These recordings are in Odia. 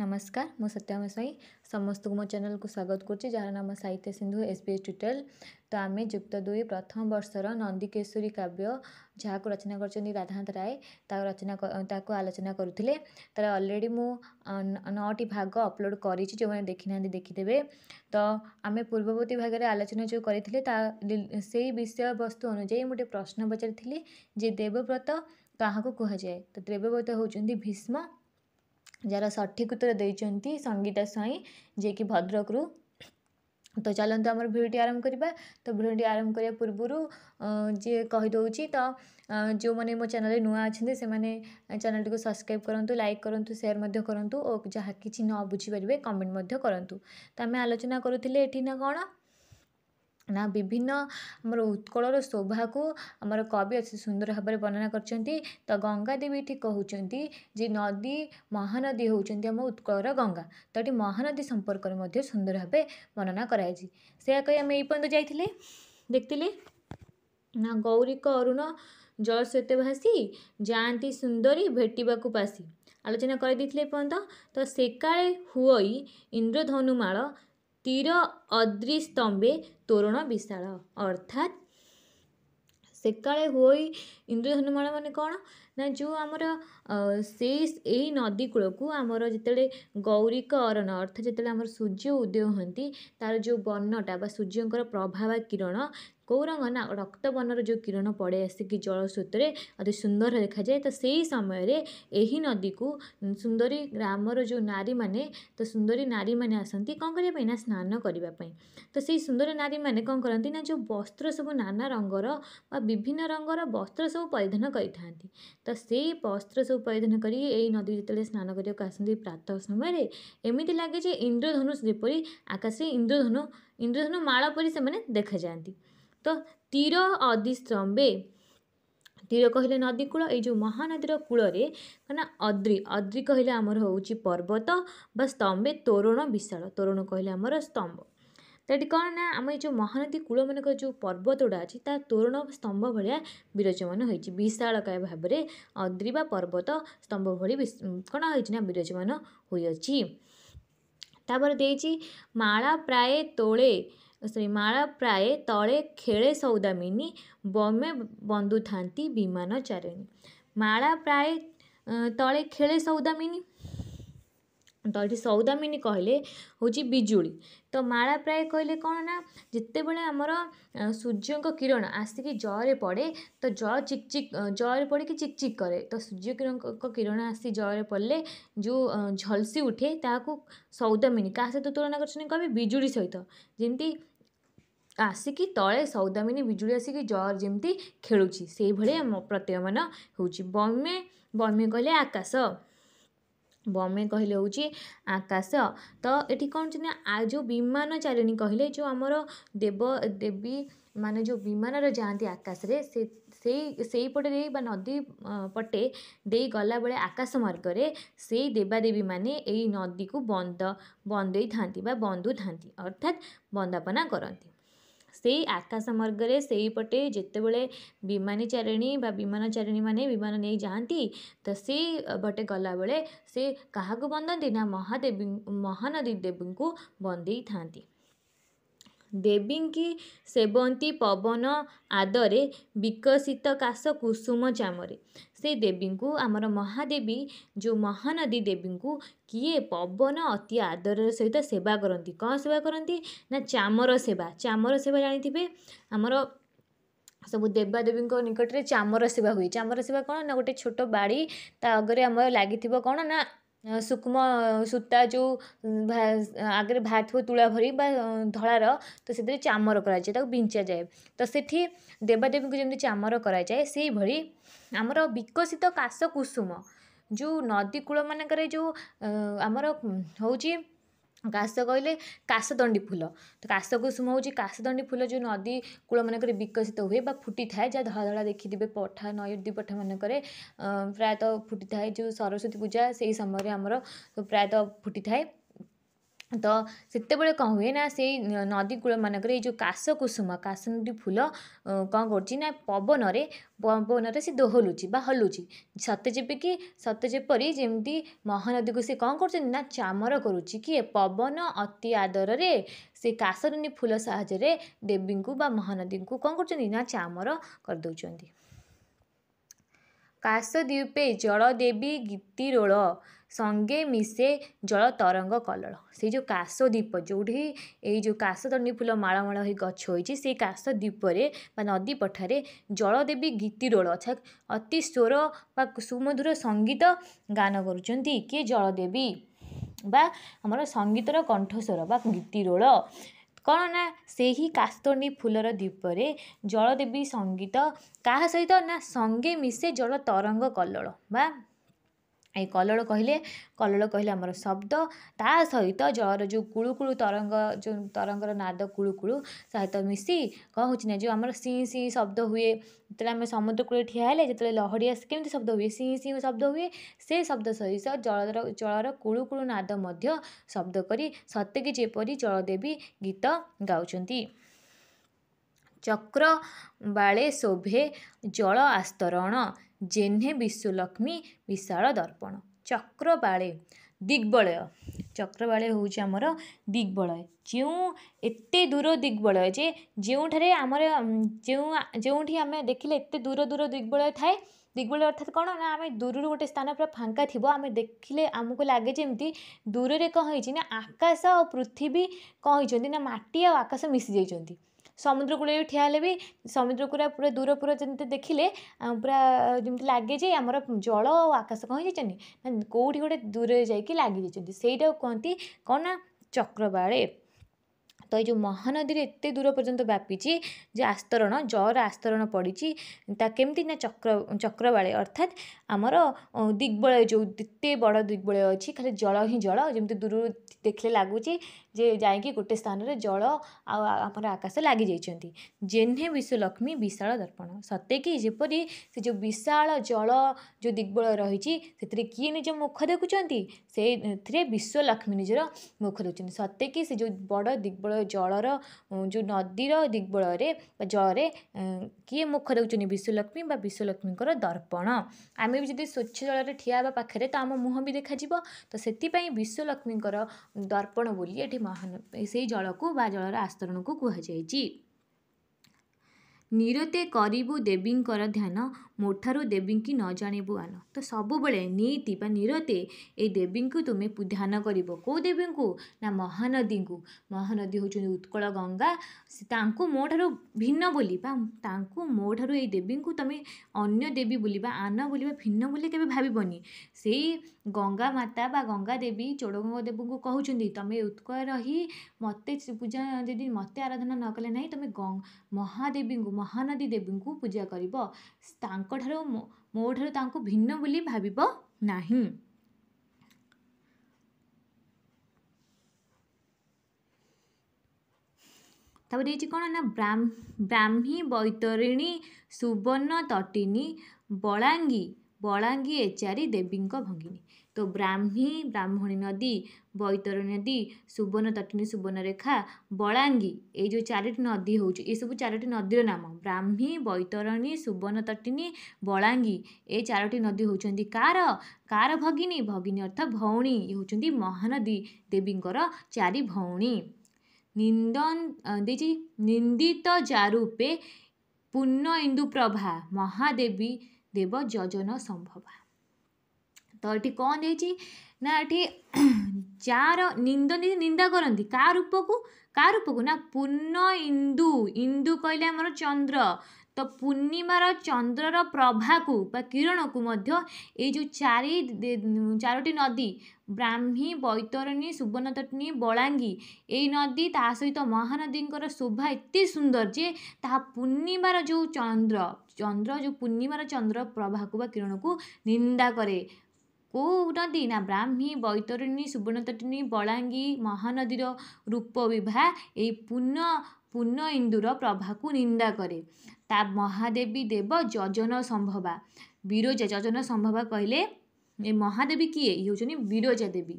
नमस्कार मो सत्यम साई समस्त को मो चेल को स्वागत करम Sahitya Sindhu S B S ट्यूटेल तो आम जुक्त दुई प्रथम वर्षर नंदीकेश्वरी काव्य जहाँ को रचना करधानाथ राय रचना आलोचना करुले तर अलरेडी मु नौटी भाग अपलोड कर देखी ना देखीदे तो आम पूर्ववर्ती भाग में आलोचना जो करें विषय वस्तु अनुजाई मुझे प्रश्न पचारी जे देवव्रत क्या कह तो देवव्रत होती भीष्म ଯାହାର ସଠିକ୍ ଉତ୍ତର ଦେଇଛନ୍ତି ସଙ୍ଗୀତା ସ୍ୱାଇଁ ଯିଏକି ଭଦ୍ରକରୁ ତ ଚାଲନ୍ତୁ ଆମର ଭିଡ଼ିଓଟି ଆରମ୍ଭ କରିବା ତ ଭିଡ଼ିଓଟି ଆରମ୍ଭ କରିବା ପୂର୍ବରୁ ଯିଏ କହିଦେଉଛି ତ ଯେଉଁମାନେ ମୋ ଚ୍ୟାନେଲ୍ରେ ନୂଆ ଅଛନ୍ତି ସେମାନେ ଚ୍ୟାନେଲ୍ଟିକୁ ସବସ୍କ୍ରାଇବ୍ କରନ୍ତୁ ଲାଇକ୍ କରନ୍ତୁ ସେୟାର୍ ମଧ୍ୟ କରନ୍ତୁ ଓ ଯାହା କିଛି ନ ବୁଝିପାରିବେ କମେଣ୍ଟ ମଧ୍ୟ କରନ୍ତୁ ତ ଆମେ ଆଲୋଚନା କରୁଥିଲେ ଏଠି ନା କ'ଣ ନା ବିଭିନ୍ନ ଆମର ଉତ୍କଳର ଶୋଭାକୁ ଆମର କବି ଅତି ସୁନ୍ଦର ଭାବରେ ବର୍ଣ୍ଣନା କରିଛନ୍ତି ତ ଗଙ୍ଗା ଦେବୀ ଏଠି କହୁଛନ୍ତି ଯେ ନଦୀ ମହାନଦୀ ହେଉଛନ୍ତି ଆମ ଉତ୍କଳର ଗଙ୍ଗା ତ ଏଠି ମହାନଦୀ ସମ୍ପର୍କରେ ମଧ୍ୟ ସୁନ୍ଦର ଭାବେ ବର୍ଣ୍ଣନା କରାଯାଇଛି ସେଇଆ କହି ଆମେ ଏଇ ପର୍ଯ୍ୟନ୍ତ ଯାଇଥିଲେ ଦେଖିଥିଲେ ନା ଗୌରିକ ଅରୁଣ ଜଳ ସହିତ ଭାସି ଯାଆନ୍ତି ସୁନ୍ଦରୀ ଭେଟିବାକୁ ପାସି ଆଲୋଚନା କରିଦେଇଥିଲେ ଏ ପର୍ଯ୍ୟନ୍ତ ତ ସେକାଳେ ହୁଅଇ ଇନ୍ଦ୍ରଧନୁମାଳ तीर अद्रिस्तम्भे तोरण विशाल अर्थात से काले हुई इंद्र हनुमान मान कौन ନା ଯେଉଁ ଆମର ସେଇ ଏଇ ନଦୀ କୂଳକୁ ଆମର ଯେତେବେଳେ ଗୌରୀକ ଅରଣ ଅର୍ଥାତ୍ ଯେତେବେଳେ ଆମର ସୂର୍ଯ୍ୟ ଉଦୟ ହୁଅନ୍ତି ତା'ର ଯେଉଁ ବର୍ଣ୍ଣଟା ବା ସୂର୍ଯ୍ୟଙ୍କର ପ୍ରଭାବ କିରଣ କେଉଁ ରଙ୍ଗ ନା ରକ୍ତ ବର୍ଣ୍ଣର ଯେଉଁ କିରଣ ପଡ଼େ ଆସିକି ଜଳ ସ୍ରୋତରେ ଅତି ସୁନ୍ଦର ଦେଖାଯାଏ ତ ସେହି ସମୟରେ ଏହି ନଦୀକୁ ସୁନ୍ଦରୀ ଗ୍ରାମର ଯେଉଁ ନାରୀମାନେ ତ ସୁନ୍ଦରୀ ନାରୀମାନେ ଆସନ୍ତି କ'ଣ କରିବା ପାଇଁ ନା ସ୍ନାନ କରିବା ପାଇଁ ତ ସେହି ସୁନ୍ଦର ନାରୀମାନେ କ'ଣ କରନ୍ତି ନା ଯେଉଁ ବସ୍ତ୍ର ସବୁ ନାନା ରଙ୍ଗର ବା ବିଭିନ୍ନ ରଙ୍ଗର ବସ୍ତ୍ର ସବୁ ପରିଧାନ କରିଥାନ୍ତି ତ ତ ସେଇ ବସ୍ତ୍ର ସବୁ ପରିଧାନ କରି ଏଇ ନଦୀ ଯେତେବେଳେ ସ୍ନାନ କରିବାକୁ ଆସନ୍ତି ପ୍ରାତଃ ସମୟରେ ଏମିତି ଲାଗେ ଯେ ଇନ୍ଦ୍ରଧନୁଷ ଯେପରି ଆକାଶରେ ଇନ୍ଦ୍ରଧନୁ ଇନ୍ଦ୍ରଧନୁ ମାଳ ପରି ସେମାନେ ଦେଖାଯାଆନ୍ତି ତ ତୀର ଅଦିସ୍ତମ୍ବେ ତୀର କହିଲେ ନଦୀ କୂଳ ଏଇ ଯେଉଁ ମହାନଦୀର କୂଳରେ କାରଣ ଅଦ୍ରି ଅଦ୍ରି କହିଲେ ଆମର ହେଉଛି ପର୍ବତ ବା ସ୍ତମ୍ଭେ ତୋରଣ ବିଶାଳ ତୋରଣ କହିଲେ ଆମର ସ୍ତମ୍ଭ ତ ଏଠି କ'ଣ ନା ଆମ ଏଇ ଯେଉଁ ମହାନଦୀ କୂଳମାନଙ୍କର ଯେଉଁ ପର୍ବତଗୁଡ଼ା ଅଛି ତା ତୋରଣ ସ୍ତମ୍ଭ ଭଳିଆ ବିରଚମାନ ହୋଇଛି ବିଶାଳକାୟ ଭାବରେ ଅଦ୍ରି ବା ପର୍ବତ ସ୍ତମ୍ଭ ଭଳି କ'ଣ ହୋଇଛି ନା ବିରଚମାନ ହୋଇଅଛି ତାପରେ ଦେଇଛି ମାଳା ପ୍ରାୟ ତୋଳେ ସରି ମାଳା ପ୍ରାୟ ତଳେ ଖେଳେ ସୌଦାମିନୀ ବମେ ବନ୍ଧୁଥାନ୍ତି ବିମାନ ଚାରିଣୀ ମାଳା ପ୍ରାୟ ତଳେ ଖେଳେ ସୌଦାମିନୀ ତ ଏଠି ସୌଦାମିନୀ କହିଲେ ହେଉଛି ବିଜୁଳି ତ ମାଳା ପ୍ରାୟ କହିଲେ କ'ଣ ନା ଯେତେବେଳେ ଆମର ସୂର୍ଯ୍ୟଙ୍କ କିରଣ ଆସିକି ଜରେ ପଡ଼େ ତ ଜ ଚିକ୍ ଚିକ୍ ଜରେ ପଡ଼ିକି ଚିକ୍ ଚିକ୍ କରେ ତ ସୂର୍ଯ୍ୟ କିରଣଙ୍କ କିରଣ ଆସି ଜରେ ପଡ଼ିଲେ ଯେଉଁ ଝଲସି ଉଠେ ତାହାକୁ ସୌଦାମିନୀ କାହା ସହିତ ତୁଳନା କରିଛନ୍ତି କହିବେ ବିଜୁଳି ସହିତ ଯେମିତି ଆସିକି ତଳେ ସୌଦାମିନୀ ବିଜୁଳି ଆସିକି ଜର ଯେମିତି ଖେଳୁଛି ସେଇଭଳିଆ ପ୍ରତୀୟମାନ ହେଉଛି ବମ୍ବେ ବମ୍ବେ କହିଲେ ଆକାଶ ବମେ କହିଲେ ହେଉଛି ଆକାଶ ତ ଏଠି କ'ଣ ହେଉଛି ନା ଆ ଯେଉଁ ବିମାନ ଚାରିଣୀ କହିଲେ ଯେଉଁ ଆମର ଦେବ ଦେବୀ ମାନେ ଯେଉଁ ବିମାନରେ ଯାଆନ୍ତି ଆକାଶରେ ସେ ସେଇ ସେଇପଟେ ଦେଇ ବା ନଦୀ ପଟେ ଦେଇ ଗଲାବେଳେ ଆକାଶ ମାର୍ଗରେ ସେଇ ଦେବାଦେବୀମାନେ ଏଇ ନଦୀକୁ ବନ୍ଦ ବନ୍ଦେଇଥାନ୍ତି ବା ବନ୍ଧୁଥାନ୍ତି ଅର୍ଥାତ୍ ବନ୍ଦାପନା କରନ୍ତି ସେଇ ଆକାଶ ମାର୍ଗରେ ସେଇପଟେ ଯେତେବେଳେ ବିମାନଚାରିଣୀ ବା ବିମାନଚାରିଣୀମାନେ ବିମାନ ନେଇ ଯାଆନ୍ତି ତ ସେଇ ବାଟେ ଗଲାବେଳେ ସେ କାହାକୁ ବନ୍ଦନ୍ତି ନା ମହାଦେବୀ ମହାନଦୀ ଦେବୀଙ୍କୁ ବନ୍ଦେଇଥାନ୍ତି ଦେବୀଙ୍କି ସେବନ୍ତି ପବନ ଆଦରେ ବିକଶିତ କାଶ କୁସୁମ ଚାମରେ ସେ ଦେବୀଙ୍କୁ ଆମର ମହାଦେବୀ ଯେଉଁ ମହାନଦୀ ଦେବୀଙ୍କୁ କିଏ ପବନ ଅତି ଆଦରର ସହିତ ସେବା କରନ୍ତି କ'ଣ ସେବା କରନ୍ତି ନା ଚାମର ସେବା ଚାମର ସେବା ଜାଣିଥିବେ ଆମର ସବୁ ଦେବାଦେବୀଙ୍କ ନିକଟରେ ଚାମର ସେବା ହୁଏ ଚାମର ସେବା କ'ଣ ନା ଗୋଟେ ଛୋଟ ବାଡ଼ି ତା ଆଗରେ ଆମର ଲାଗିଥିବ କ'ଣ ନା ସୂକ୍ଷ୍ମ ସୂତା ଯେଉଁ ଆଗରେ ବାହାରିଥିବ ତୁଳା ଭଳି ବା ଧଳାର ତ ସେଥିରେ ଚାମର କରାଯାଏ ତାକୁ ବିଞ୍ଚାଯାଏ ତ ସେଠି ଦେବାଦେବୀଙ୍କୁ ଯେମିତି ଚାମର କରାଯାଏ ସେହିଭଳି ଆମର ବିକଶିତ କାଶ କୁସୁମ ଯେଉଁ ନଦୀ ମାନଙ୍କରେ ଯେଉଁ ଆମର ହେଉଛି କାଶ କହିଲେ କାଶତଣ୍ଡି ଫୁଲ ତ କାଶକୁସୁମ ହେଉଛି କାଶତଣ୍ଡି ଫୁଲ ଯେଉଁ ନଦୀ କୂଳମାନଙ୍କରେ ବିକଶିତ ହୁଏ ବା ଫୁଟିଥାଏ ଯାହା ଧଳା ଧଳା ଦେଖିଥିବେ ପଠା ନଈ ପଠାମାନଙ୍କରେ ପ୍ରାୟତଃ ଫୁଟିଥାଏ ଯେଉଁ ସରସ୍ୱତୀ ପୂଜା ସେହି ସମୟରେ ଆମର ପ୍ରାୟତଃ ଫୁଟିଥାଏ ତ ସେତେବେଳେ କ'ଣ ହୁଏ ନା ସେଇ ନଦୀ ନଦୀକୂଳମାନଙ୍କରେ ଏଇ ଯେଉଁ କାଶ କାଶକୁସୁମ କାଶନଦୀ ଫୁଲ କ'ଣ କରୁଛି ନା ପବନରେ ପବନରେ ସେ ଦୋହଲୁଛି ବା ହଲୁଛି ସତେ ଯେପିକି ସତେ ଯେପରି ଯେମିତି ମହାନଦୀକୁ ସେ କ'ଣ କରୁଛନ୍ତି ନା ଚାମର କରୁଛି କି ପବନ ଅତି ଆଦରରେ ସେ କାଶନଦୀ ଫୁଲ ସାହାଯ୍ୟରେ ଦେବୀଙ୍କୁ ବା ମହାନଦୀଙ୍କୁ କ'ଣ କରୁଛନ୍ତି ନା ଚାମର କରିଦେଉଛନ୍ତି କାଶଦ୍ୱୀପେ ଜଳ ଦେବୀ ଗୀତିରୋଳ ସଙ୍ଗେ ମିଶେ ଜଳ ତରଙ୍ଗ କଲଳ ସେଇ ଯେଉଁ କାଶଦ୍ୱୀପ ଯେଉଁଠି ଏଇ ଯେଉଁ କାଶଦଣ୍ଡୀ ଫୁଲ ମାଳମାଳ ହୋଇ ଗଛ ହୋଇଛି ସେଇ କାଶଦ୍ୱୀପରେ ବା ନଦୀ ପଠାରେ ଜଳଦେବୀ ଗୀତିରୋଳ ଅର୍ଥାତ୍ ଅତି ସ୍ୱର ବା ସୁମଧୁର ସଙ୍ଗୀତ ଗାନ କରୁଛନ୍ତି କିଏ ଜଳଦେବୀ ବା ଆମର ସଙ୍ଗୀତର କଣ୍ଠସ୍ୱର ବା ଗୀତିରୋଳ କ'ଣ ନା ସେହି କାସ୍ତଣ୍ଡି ଫୁଲର ଦ୍ୱୀପରେ ଜଳଦେବୀ ସଙ୍ଗୀତ କାହା ସହିତ ନା ସଙ୍ଗେ ମିଶେ ଜଳ ତରଙ୍ଗ କଲଳ ବା ए कलड़ कहले कलड़ कहले आम शब्द ता सहित जर जो कुलुकु तरंग जो तरंगर नाद कुलुकु सहित मिसी कौन हूँ ना जो आम सी सी शब्द हुए जो आम समुद्रकूल ठिया है जो लहड़ी आस कमी शब्द हुए सी सी शब्द हुए से शब्द सहित जल जल जलर कुलुकु नाद शब्द कर सत्यकी जेपरी जलदेवी गीत गाँव चक्र बाड़े शोभे जल आस्तरण ଜେହ୍ନେ ବିଶ୍ୱଲକ୍ଷ୍ମୀ ବିଶାଳ ଦର୍ପଣ ଚକ୍ରବାଳେ ଦିଗ୍ବଳୟ ଚକ୍ରବାଳେ ହେଉଛି ଆମର ଦିଗ୍ବଳୟ ଯେଉଁ ଏତେ ଦୂର ଦିଗ୍ବଳୟ ଯେ ଯେଉଁଠାରେ ଆମର ଯେଉଁ ଯେଉଁଠି ଆମେ ଦେଖିଲେ ଏତେ ଦୂର ଦୂର ଦିଗ୍ବଳୟ ଥାଏ ଦିଗ୍ବଳୟ ଅର୍ଥାତ୍ କ'ଣ ନା ଆମେ ଦୂରରୁ ଗୋଟେ ସ୍ଥାନ ପୁରା ଫାଙ୍କା ଥିବ ଆମେ ଦେଖିଲେ ଆମକୁ ଲାଗେ ଯେମିତି ଦୂରରେ କ'ଣ ହେଇଛି ନା ଆକାଶ ଆଉ ପୃଥିବୀ କ'ଣ ହେଇଛନ୍ତି ନା ମାଟି ଆଉ ଆକାଶ ମିଶି ଯାଇଛନ୍ତି ସମୁଦ୍ରକୂଳରେ ଠିଆ ହେଲେ ବି ସମୁଦ୍ର ପୁରା ପୁରା ଦୂର ପୁରା ଯେମିତି ଦେଖିଲେ ପୁରା ଯେମିତି ଲାଗେ ଯେ ଆମର ଜଳ ଆଉ ଆକାଶ କ'ଣ ହେଇଯାଇଛନ୍ତି ନା କେଉଁଠି ଗୋଟେ ଦୂରରେ ଯାଇକି ଲାଗିଯାଇଛନ୍ତି ସେଇଟାକୁ କହନ୍ତି କ'ଣ ନା ଚକ୍ରବାଳେ ତ ଏଇ ଯେଉଁ ମହାନଦୀରେ ଏତେ ଦୂର ପର୍ଯ୍ୟନ୍ତ ବ୍ୟାପିଛି ଯେ ଆସ୍ତରଣ ଜଳର ଆସ୍ତରଣ ପଡ଼ିଛି ତା କେମିତି ନା ଚକ୍ର ଚକ୍ରବାଳେ ଅର୍ଥାତ୍ ଆମର ଦିଗ୍ବଳୟ ଯେଉଁ ଏତେ ବଡ଼ ଦିଗ୍ବଳୟ ଅଛି ଖାଲି ଜଳ ହିଁ ଜଳ ଯେମିତି ଦୂରରୁ ଦେଖିଲେ ଲାଗୁଛି जे जाकि गोटे स्थान में जल आम आकाश लग जाइंट जेने विश्वलक्ष्मी विशाल दर्पण सत्य किपरी से जो विशा जल जो दिग्बल रही किए निज मुख देखुं से विश्वलक्ष्मी निजर मुख देखते सत्य कि जो बड़ दिग्बल जलर जो नदीर दिग्बल जल्द କିଏ ମୁଖ ଦେଉଛନ୍ତି ବିଶ୍ୱଲକ୍ଷ୍ମୀ ବା ବିଶ୍ୱଲକ୍ଷ୍ମୀଙ୍କର ଦର୍ପଣ ଆମେ ବି ଯଦି ସ୍ୱଚ୍ଛ ଜଳରେ ଠିଆ ହେବା ପାଖରେ ତ ଆମ ମୁହଁ ବି ଦେଖାଯିବ ତ ସେଥିପାଇଁ ବିଶ୍ୱଲକ୍ଷ୍ମୀଙ୍କର ଦର୍ପଣ ବୋଲି ଏଠି ମହାନ ସେଇ ଜଳକୁ ବା ଜଳର ଆସ୍ତରଣକୁ କୁହାଯାଇଛି ନିରତେ କରିବୁ ଦେବୀଙ୍କର ଧ୍ୟାନ ମୋଠାରୁ ଦେବୀଙ୍କୁ ନ ଜାଣିବୁ ଆନ ତ ସବୁବେଳେ ନୀତି ବା ନିରତେ ଏଇ ଦେବୀଙ୍କୁ ତୁମେ ଧ୍ୟାନ କରିବ କେଉଁ ଦେବୀଙ୍କୁ ନା ମହାନଦୀଙ୍କୁ ମହାନଦୀ ହେଉଛନ୍ତି ଉତ୍କଳ ଗଙ୍ଗା ତାଙ୍କୁ ମୋ ଠାରୁ ଭିନ୍ନ ବୋଲି ବା ତାଙ୍କୁ ମୋ ଠାରୁ ଏଇ ଦେବୀଙ୍କୁ ତୁମେ ଅନ୍ୟ ଦେବୀ ବୋଲି ବା ଆନ ବୋଲି ବା ଭିନ୍ନ ବୋଲି କେବେ ଭାବିବନି ସେଇ ଗଙ୍ଗା ମାତା ବା ଗଙ୍ଗା ଦେବୀ ଚୋଡ଼ଗଙ୍ଗ ଦେବଙ୍କୁ କହୁଛନ୍ତି ତୁମେ ଉତ୍କଳ ରହି ମୋତେ ପୂଜା ଯଦି ମୋତେ ଆରାଧନା ନ କଲେ ନାହିଁ ତୁମେ ମହାଦେବୀଙ୍କୁ ମହାନଦୀ ଦେବୀଙ୍କୁ ପୂଜା କରିବ ତାଙ୍କ ତାଙ୍କଠାରୁ ମୋଠାରୁ ତାଙ୍କୁ ଭିନ୍ନ ବୋଲି ଭାବିବ ନାହିଁ ତା'ପରେ ହେଇଛି କ'ଣ ନା ବ୍ରାହ୍ମୀ ବୈତରିଣୀ ସୁବର୍ଣ୍ଣ ତଟିନୀ ବଳାଙ୍ଗୀ ବଳାଙ୍ଗୀ ଏଚାରି ଦେବୀଙ୍କ ଭଙ୍ଗିନୀ তো ব্রাহ্মী ব্রাহ্মণী নদী বৈতরণী নদী সুবর্ণ তটিনী সুবর্ণরেখা বଳାଙ୍ଗୀ ଏଇ ଯେଉଁ ଚାରୋଟି ନଦୀ ହେଉଛି ଏସବୁ ଚାରୋଟି ନଦୀର ନାମ ବ୍ରାହ୍ମୀ ବୈତରଣୀ ସୁବର୍ଣ୍ଣ ତଟିନୀ ବଳାଙ୍ଗୀ ଏ ଚାରୋଟି ନଦୀ ହେଉଛନ୍ତି କାହାର କାହାର ଭଗିନୀ ଭଗିନୀ ଅର୍ଥାତ୍ ଭଉଣୀ ଇଏ ହେଉଛନ୍ତି ମହାନଦୀ ଦେବୀଙ୍କର ଚାରି ଭଉଣୀ ନିନ୍ଦନ ଦେଇଛି ନିନ୍ଦିତ ଜାରୂପେ ପୂର୍ଣ୍ଣ ଇନ୍ଦୁପ୍ରଭା ମହାଦେବୀ ଦେବ ଯଜନ ସମ୍ଭବା निंदा त य निन्दा रूपको काूपको नुण इन्दु इंदु कहिले अब चंद्र त पूर्णिमार चन्द्र र जो बा चारोटी नदी ब्राह्मी बैतरणी सुबर्णतट्नु बलाङ्गी ए नदी ता सहित तासहित महानदीको शोभा यति सुन्दर चे तहा पूर्णिमार जो चंद्र चंद्र जो पूर्णिमार किरण को निंदा कर କେଉଁ ନଦୀ ନା ବ୍ରାହ୍ମୀ ବୈତରଣୀ ସୁବର୍ଣ୍ଣତଟିଣୀ ବଳାଙ୍ଗୀ ମହାନଦୀର ରୂପ ବିଭା ଏହି ପୂର୍ଣ୍ଣ ପୂର୍ଣ୍ଣ ଇନ୍ଦୁର ପ୍ରଭାକୁ ନିନ୍ଦା କରେ ତା ମହାଦେବୀ ଦେବ ଯଜନ ସମ୍ଭବା ବିରଜା ଯଜନ ସମ୍ଭବା କହିଲେ ଏ ମହାଦେବୀ କିଏ ଇଏ ହେଉଛନ୍ତି ବିରଜା ଦେବୀ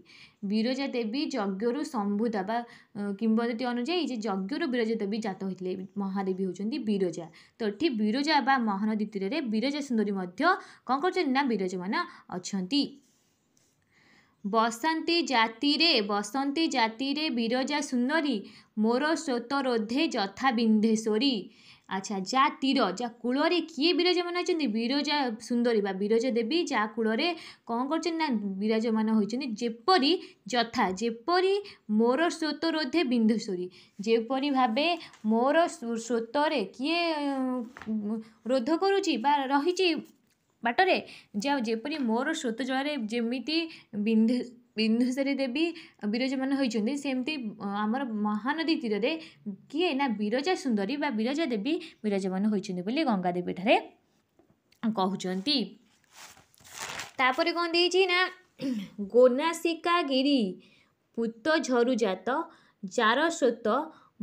ବିରଜା ଦେବୀ ଯଜ୍ଞରୁ ସମ୍ଭୁତା ବା କିମ୍ବଦନ୍ତୀ ଅନୁଯାୟୀ ଯେ ଯଜ୍ଞରୁ ବିରଜା ଦେବୀ ଜାତ ହୋଇଥିଲେ ମହାଦେବୀ ହେଉଛନ୍ତି ବିରଜା ତ ଏଠି ବିରଜା ବା ମହାନଦୀ ତୀରରେ ବିରଜା ସୁନ୍ଦରୀ ମଧ୍ୟ କ'ଣ କରୁଛନ୍ତି ନା ବିରଜମାନେ ଅଛନ୍ତି ବସନ୍ତି ଜାତିରେ ବସନ୍ତି ଜାତିରେ ବିରଜା ସୁନ୍ଦରୀ ମୋର ସ୍ରୋତ ରୋଧେ ଯଥା ବିନ୍ଧେଶ୍ୱରୀ ଆଚ୍ଛା ଯା ତୀର ଯା କୂଳରେ କିଏ ବିରାଜମାନ ଅଛନ୍ତି ବିରଜା ସୁନ୍ଦରୀ ବା ବିରଜା ଦେବୀ ଯା କୂଳରେ କ'ଣ କରିଛନ୍ତି ନା ବିରାଜମାନ ହୋଇଛନ୍ତି ଯେପରି ଯଥା ଯେପରି ମୋର ସ୍ରୋତ ରୋଧେ ବିନ୍ଦୁସରୀ ଯେପରି ଭାବେ ମୋର ସ୍ରୋତରେ କିଏ ରୋଧ କରୁଛି ବା ରହିଛି ବାଟରେ ଯାଉ ଯେପରି ମୋର ସ୍ରୋତ ଜଳରେ ଯେମିତି ବିନ୍ଦୁ ବିନ୍ଦୁସାରୀ ଦେବୀ ବିରଜମାନ ହୋଇଛନ୍ତି ସେମିତି ଆମର ମହାନଦୀ ତୀରରେ କିଏ ନା ବିରଜା ସୁନ୍ଦରୀ ବା ବିରଜା ଦେବୀ ବିରାଜମାନ ହୋଇଛନ୍ତି ବୋଲି ଗଙ୍ଗାଦେବୀ ଠାରେ କହୁଛନ୍ତି ତାପରେ କ'ଣ ଦେଇଛି ନା ଗୋନାସିକା ଗିରି ପୁତ ଝରୁଜାତ ଜାରସ୍ୱତ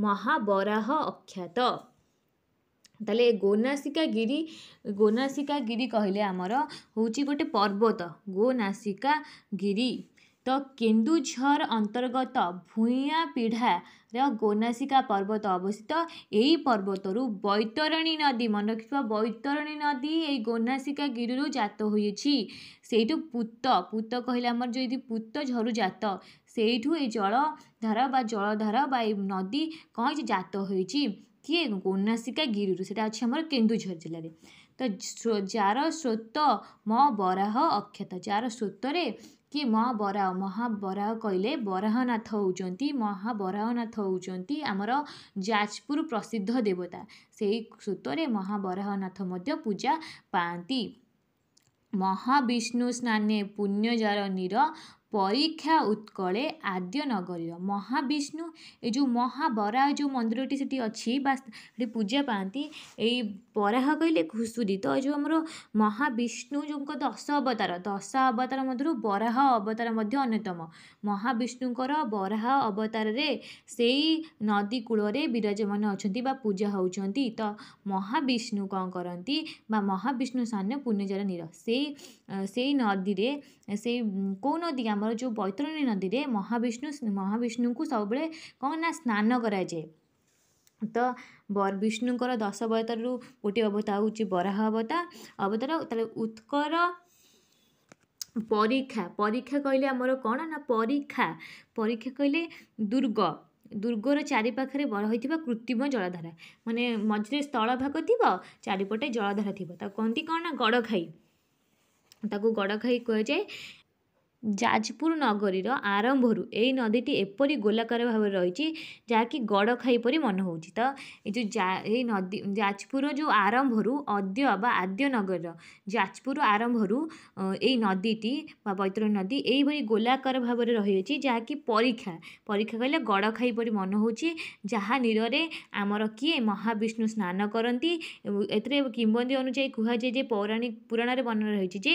ମହାବରାହ ଅକ୍ଷାତ ତାହେଲେ ଗୋନାସିକା ଗିରି ଗୋନାସିକା ଗିରି କହିଲେ ଆମର ହେଉଛି ଗୋଟେ ପର୍ବତ ଗୋନାସିକା ଗିରି ତ କେନ୍ଦୁଝର ଅନ୍ତର୍ଗତ ଭୂୟାଁ ପିଢ଼ାର ଗୋନାସିକା ପର୍ବତ ଅବସ୍ଥିତ ଏହି ପର୍ବତରୁ ବୈତରଣୀ ନଦୀ ମନେ ରଖିଥିବା ବୈତରଣୀ ନଦୀ ଏହି ଗୋନାସିକା ଗିରିରୁ ଜାତ ହୋଇଅଛି ସେଇଠୁ ପୁତ ପୁତ କହିଲେ ଆମର ଯଦି ଏଇଠି ଝରୁ ଜାତ ସେଇଠୁ ଏଇ ଜଳଧାର ବା ଜଳଧାର ବା ଏଇ ନଦୀ କ'ଣ ହେଇଛି ଜାତ ହୋଇଛି କିଏ ଗୋନାସିକା ଗିରିରୁ ସେଇଟା ଅଛି ଆମର କେନ୍ଦୁଝର ଜିଲ୍ଲାରେ ତ ଯାର ସ୍ରୋତ ମୋ ବରାହ ଅକ୍ଷତ ଯାର ସ୍ରୋତରେ କି ମୋ ବରାହ ମହାବରାହ କହିଲେ ବରାହନାଥ ହେଉଛନ୍ତି ମହାବରାହନାଥ ହେଉଛନ୍ତି ଆମର ଯାଜପୁର ପ୍ରସିଦ୍ଧ ଦେବତା ସେହି ସ୍ରୋତରେ ମହାବରାହନାଥ ମଧ୍ୟ ପୂଜା ପାଆନ୍ତି ମହାବିଷ୍ଣୁ ସ୍ନାନେ ପୁଣ୍ୟଜାର ନୀର ପରୀକ୍ଷା ଉତ୍କଳେ ଆଦ୍ୟ ନଗରୀର ମହାବିଷ୍ଣୁ ଏ ଯେଉଁ ମହାବରାହ ଯେଉଁ ମନ୍ଦିରଟି ସେଠି ଅଛି ବା ସେଠି ପୂଜା ପାଆନ୍ତି ଏଇ ବରାହ କହିଲେ ଘୁଷୁରୀ ତ ଏ ଯେଉଁ ଆମର ମହାବିଷ୍ଣୁ ଯେଉଁଙ୍କ ଦଶ ଅବତାର ଦଶ ଅବତାର ମଧ୍ୟରୁ ବରାହ ଅବତାର ମଧ୍ୟ ଅନ୍ୟତମ ମହାବିଷ୍ଣୁଙ୍କର ବରାହ ଅବତାରରେ ସେଇ ନଦୀ କୂଳରେ ବିରାଜମାନ ଅଛନ୍ତି ବା ପୂଜା ହେଉଛନ୍ତି ତ ମହାବିଷ୍ଣୁ କ'ଣ କରନ୍ତି ବା ମହାବିଷ୍ଣୁ ସ୍ଥାନ ପୂର୍ଣ୍ଣଜାର ନୀର ସେଇ ସେଇ ନଦୀରେ ସେଇ କେଉଁ ନଦୀ ଆମର ଯେଉଁ ବୈତରଣୀ ନଦୀରେ ମହାବିଷ୍ଣୁ ମହାବିଷ୍ଣୁଙ୍କୁ ସବୁବେଳେ କ'ଣ ନା ସ୍ନାନ କରାଯାଏ ତ ବିଷ୍ଣୁଙ୍କର ଦଶ ଅବତାରରୁ ଗୋଟିଏ ଅବତାର ହେଉଛି ବରାହ ଅବତାର ଅବତାର ତାହେଲେ ଉତ୍କର ପରୀକ୍ଷା ପରୀକ୍ଷା କହିଲେ ଆମର କ'ଣ ନା ପରୀକ୍ଷା ପରୀକ୍ଷା କହିଲେ ଦୁର୍ଗ ଦୁର୍ଗର ଚାରିପାଖରେ ରହିଥିବା କୃତ୍ରିମ ଜଳଧାରା ମାନେ ମଝିରେ ସ୍ଥଳ ଭାଗ ଥିବ ଚାରିପଟେ ଜଳଧାରା ଥିବ ତାକୁ କହନ୍ତି କ'ଣ ନା ଗଡ଼ଖାଇ ତାକୁ ଗଡ଼ାଖାଇ କୁହାଯାଏ ଯାଜପୁର ନଗରୀର ଆରମ୍ଭରୁ ଏହି ନଦୀଟି ଏପରି ଗୋଲାକାର ଭାବରେ ରହିଛି ଯାହାକି ଗଡ଼ଖାଇ ପରି ମନେ ହେଉଛି ତ ଏଇ ଯେଉଁ ଯା ଏହି ନଦୀ ଯାଜପୁରର ଯେଉଁ ଆରମ୍ଭରୁ ଅଦ୍ୟ ବା ଆଦ୍ୟ ନଗରୀର ଯାଜପୁର ଆରମ୍ଭରୁ ଏହି ନଦୀଟି ବା ବୈତରଣୀ ନଦୀ ଏହିଭଳି ଗୋଲାକାର ଭାବରେ ରହିଅଛି ଯାହାକି ପରୀକ୍ଷା ପରୀକ୍ଷା କହିଲେ ଗଡ଼ଖାଇ ପରି ମନେ ହେଉଛି ଯାହା ନୀରରେ ଆମର କିଏ ମହାବିଷ୍ଣୁ ସ୍ନାନ କରନ୍ତି ଏବଂ ଏଥିରେ କିମ୍ବଦନ୍ତୀ ଅନୁଯାୟୀ କୁହାଯାଏ ଯେ ପୌରାଣିକ ପୁରାଣରେ ବର୍ଣ୍ଣନା ରହିଛି ଯେ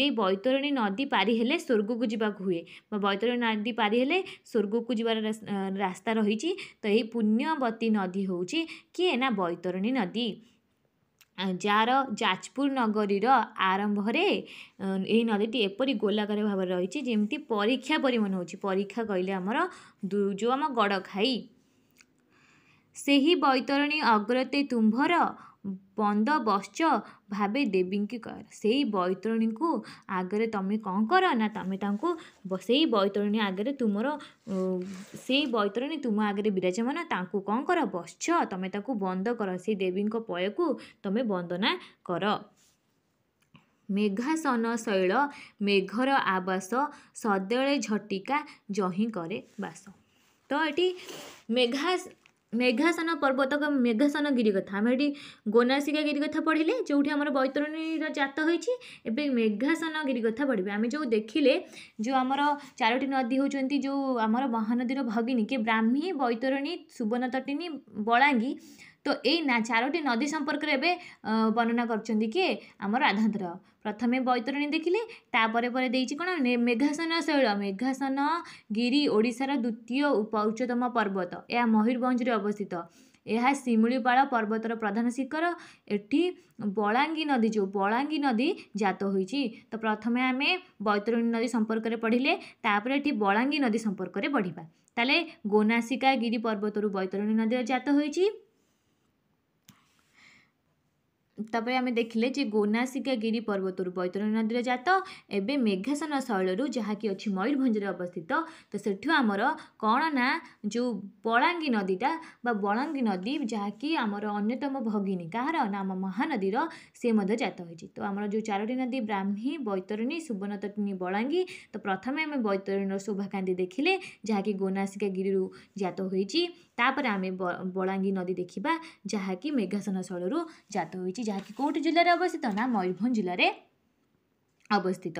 ଯେ ବୈତରଣୀ ନଦୀ ପାରି ହେଲେ स्वर्ग जु बैतरणी नदी स्वर्ग रास्ता पारिहेले तो जस्तो पुण्यवती नदी हौ कि बैतरणी नदी जार जाजपुर नगरी आरम्भले यो नदी टी गोलाकार भाव रह परिमान हुन्छ परीक्षा कहिले जो आम गड खाइ सही बैतरणी अग्रते तुम्भर ବନ୍ଦବଶ୍ଚ ଭାବେ ଦେବୀଙ୍କି କର ସେଇ ବୈତରଣୀଙ୍କୁ ଆଗରେ ତମେ କ'ଣ କର ନା ତମେ ତାଙ୍କୁ ସେଇ ବୈତରଣୀ ଆଗରେ ତୁମର ସେଇ ବୈତରଣୀ ତୁମ ଆଗରେ ବିରାଜମାନ ତାଙ୍କୁ କ'ଣ କର ବଶ୍ଚ ତମେ ତାକୁ ବନ୍ଦ କର ସେଇ ଦେବୀଙ୍କ ପୟକୁ ତମେ ବନ୍ଦନା କର ମେଘାସନ ଶୈଳ ମେଘର ଆବାସ ସଦଳେ ଝଟିକା ଜହିଁ କରେ ବାସ ତ ଏଠି ମେଘା ମେଘାସନ ପର୍ବତ ମେଘାସନ ଗିରି କଥା ଆମେ ଏଠି ଗୋନାସିକା ଗିରି କଥା ପଢ଼ିଲେ ଯେଉଁଠି ଆମର ବୈତରଣୀର ଜାତ ହୋଇଛି ଏବେ ମେଘାସନ ଗିରି କଥା ପଢ଼ିବେ ଆମେ ଯେଉଁ ଦେଖିଲେ ଯେଉଁ ଆମର ଚାରୋଟି ନଦୀ ହେଉଛନ୍ତି ଯେଉଁ ଆମର ମହାନଦୀର ଭଗିନୀ କି ବ୍ରାହ୍ମୀ ବୈତରଣୀ ସୁବର୍ଣ୍ଣ ତଟିନୀ ବଳାଙ୍ଗୀ তো ଏଇ ଚାରୋଟି ନଦୀ ସମ୍ପର୍କରେ ଏବେ ବର୍ଣ୍ଣନା କରୁଛନ୍ତି କିଏ ଆମର ରାଧାନ୍ଦ୍ର ପ୍ରଥମେ ବୈତରଣୀ ଦେଖିଲେ ତାପରେ ପରେ ଦେଇଛି କ'ଣ ମେଘାସନ ଶୈଳ ମେଘାସନ ଗିରି ଓଡ଼ିଶାର ଦ୍ୱିତୀୟ ଉଚ୍ଚତମ ପର୍ବତ ଏହା ମୟୂରଭଞ୍ଜରେ ଅବସ୍ଥିତ ଏହା ଶିମିଳିପାଳ ପର୍ବତର ପ୍ରଧାନ ଶିଖର ଏଠି ବଳାଙ୍ଗୀ ନଦୀ ଯେଉଁ ବଳାଙ୍ଗୀ ନଦୀ ଜାତ ହୋଇଛି ତ ପ୍ରଥମେ ଆମେ ବୈତରଣୀ ନଦୀ ସମ୍ପର୍କରେ ପଢ଼ିଲେ ତାପରେ ଏଠି ବଳାଙ୍ଗୀ ନଦୀ ସମ୍ପର୍କରେ ପଢ଼ିବା ତାହେଲେ ଗୋନାସିକା ଗିରି ପର୍ବତରୁ ବୈତରଣୀ ନଦୀର ଜାତ ହୋଇଛି तापर आम देखिले गोनासिका गिरी पर्वतर बैतरणी नदी जत एवं मेघासन शैल जहाँकि अच्छी मयूरभंज अवस्थित तो से आमर कौन ना जो बलांगी नदीटा बलांगी नदी जहाँकि आमर अन्तम भगिनी कह ना आम महानदी से मैं जात हो तो आम जो चारोटी नदी ब्राह्मी बैतरणी सुवर्ण सुवर्णतटिनी बलांगी तो प्रथम आम बैतरणी शोभाकांदी देखिले जहाँकि गोनासिका गिरी जत होती तापर आम बलांगी नदी देखा जहाँकि मेघासन शैल जात हो जहाँकि कौट जिले में अवस्थित ना मयूरभ जिले में अवस्थित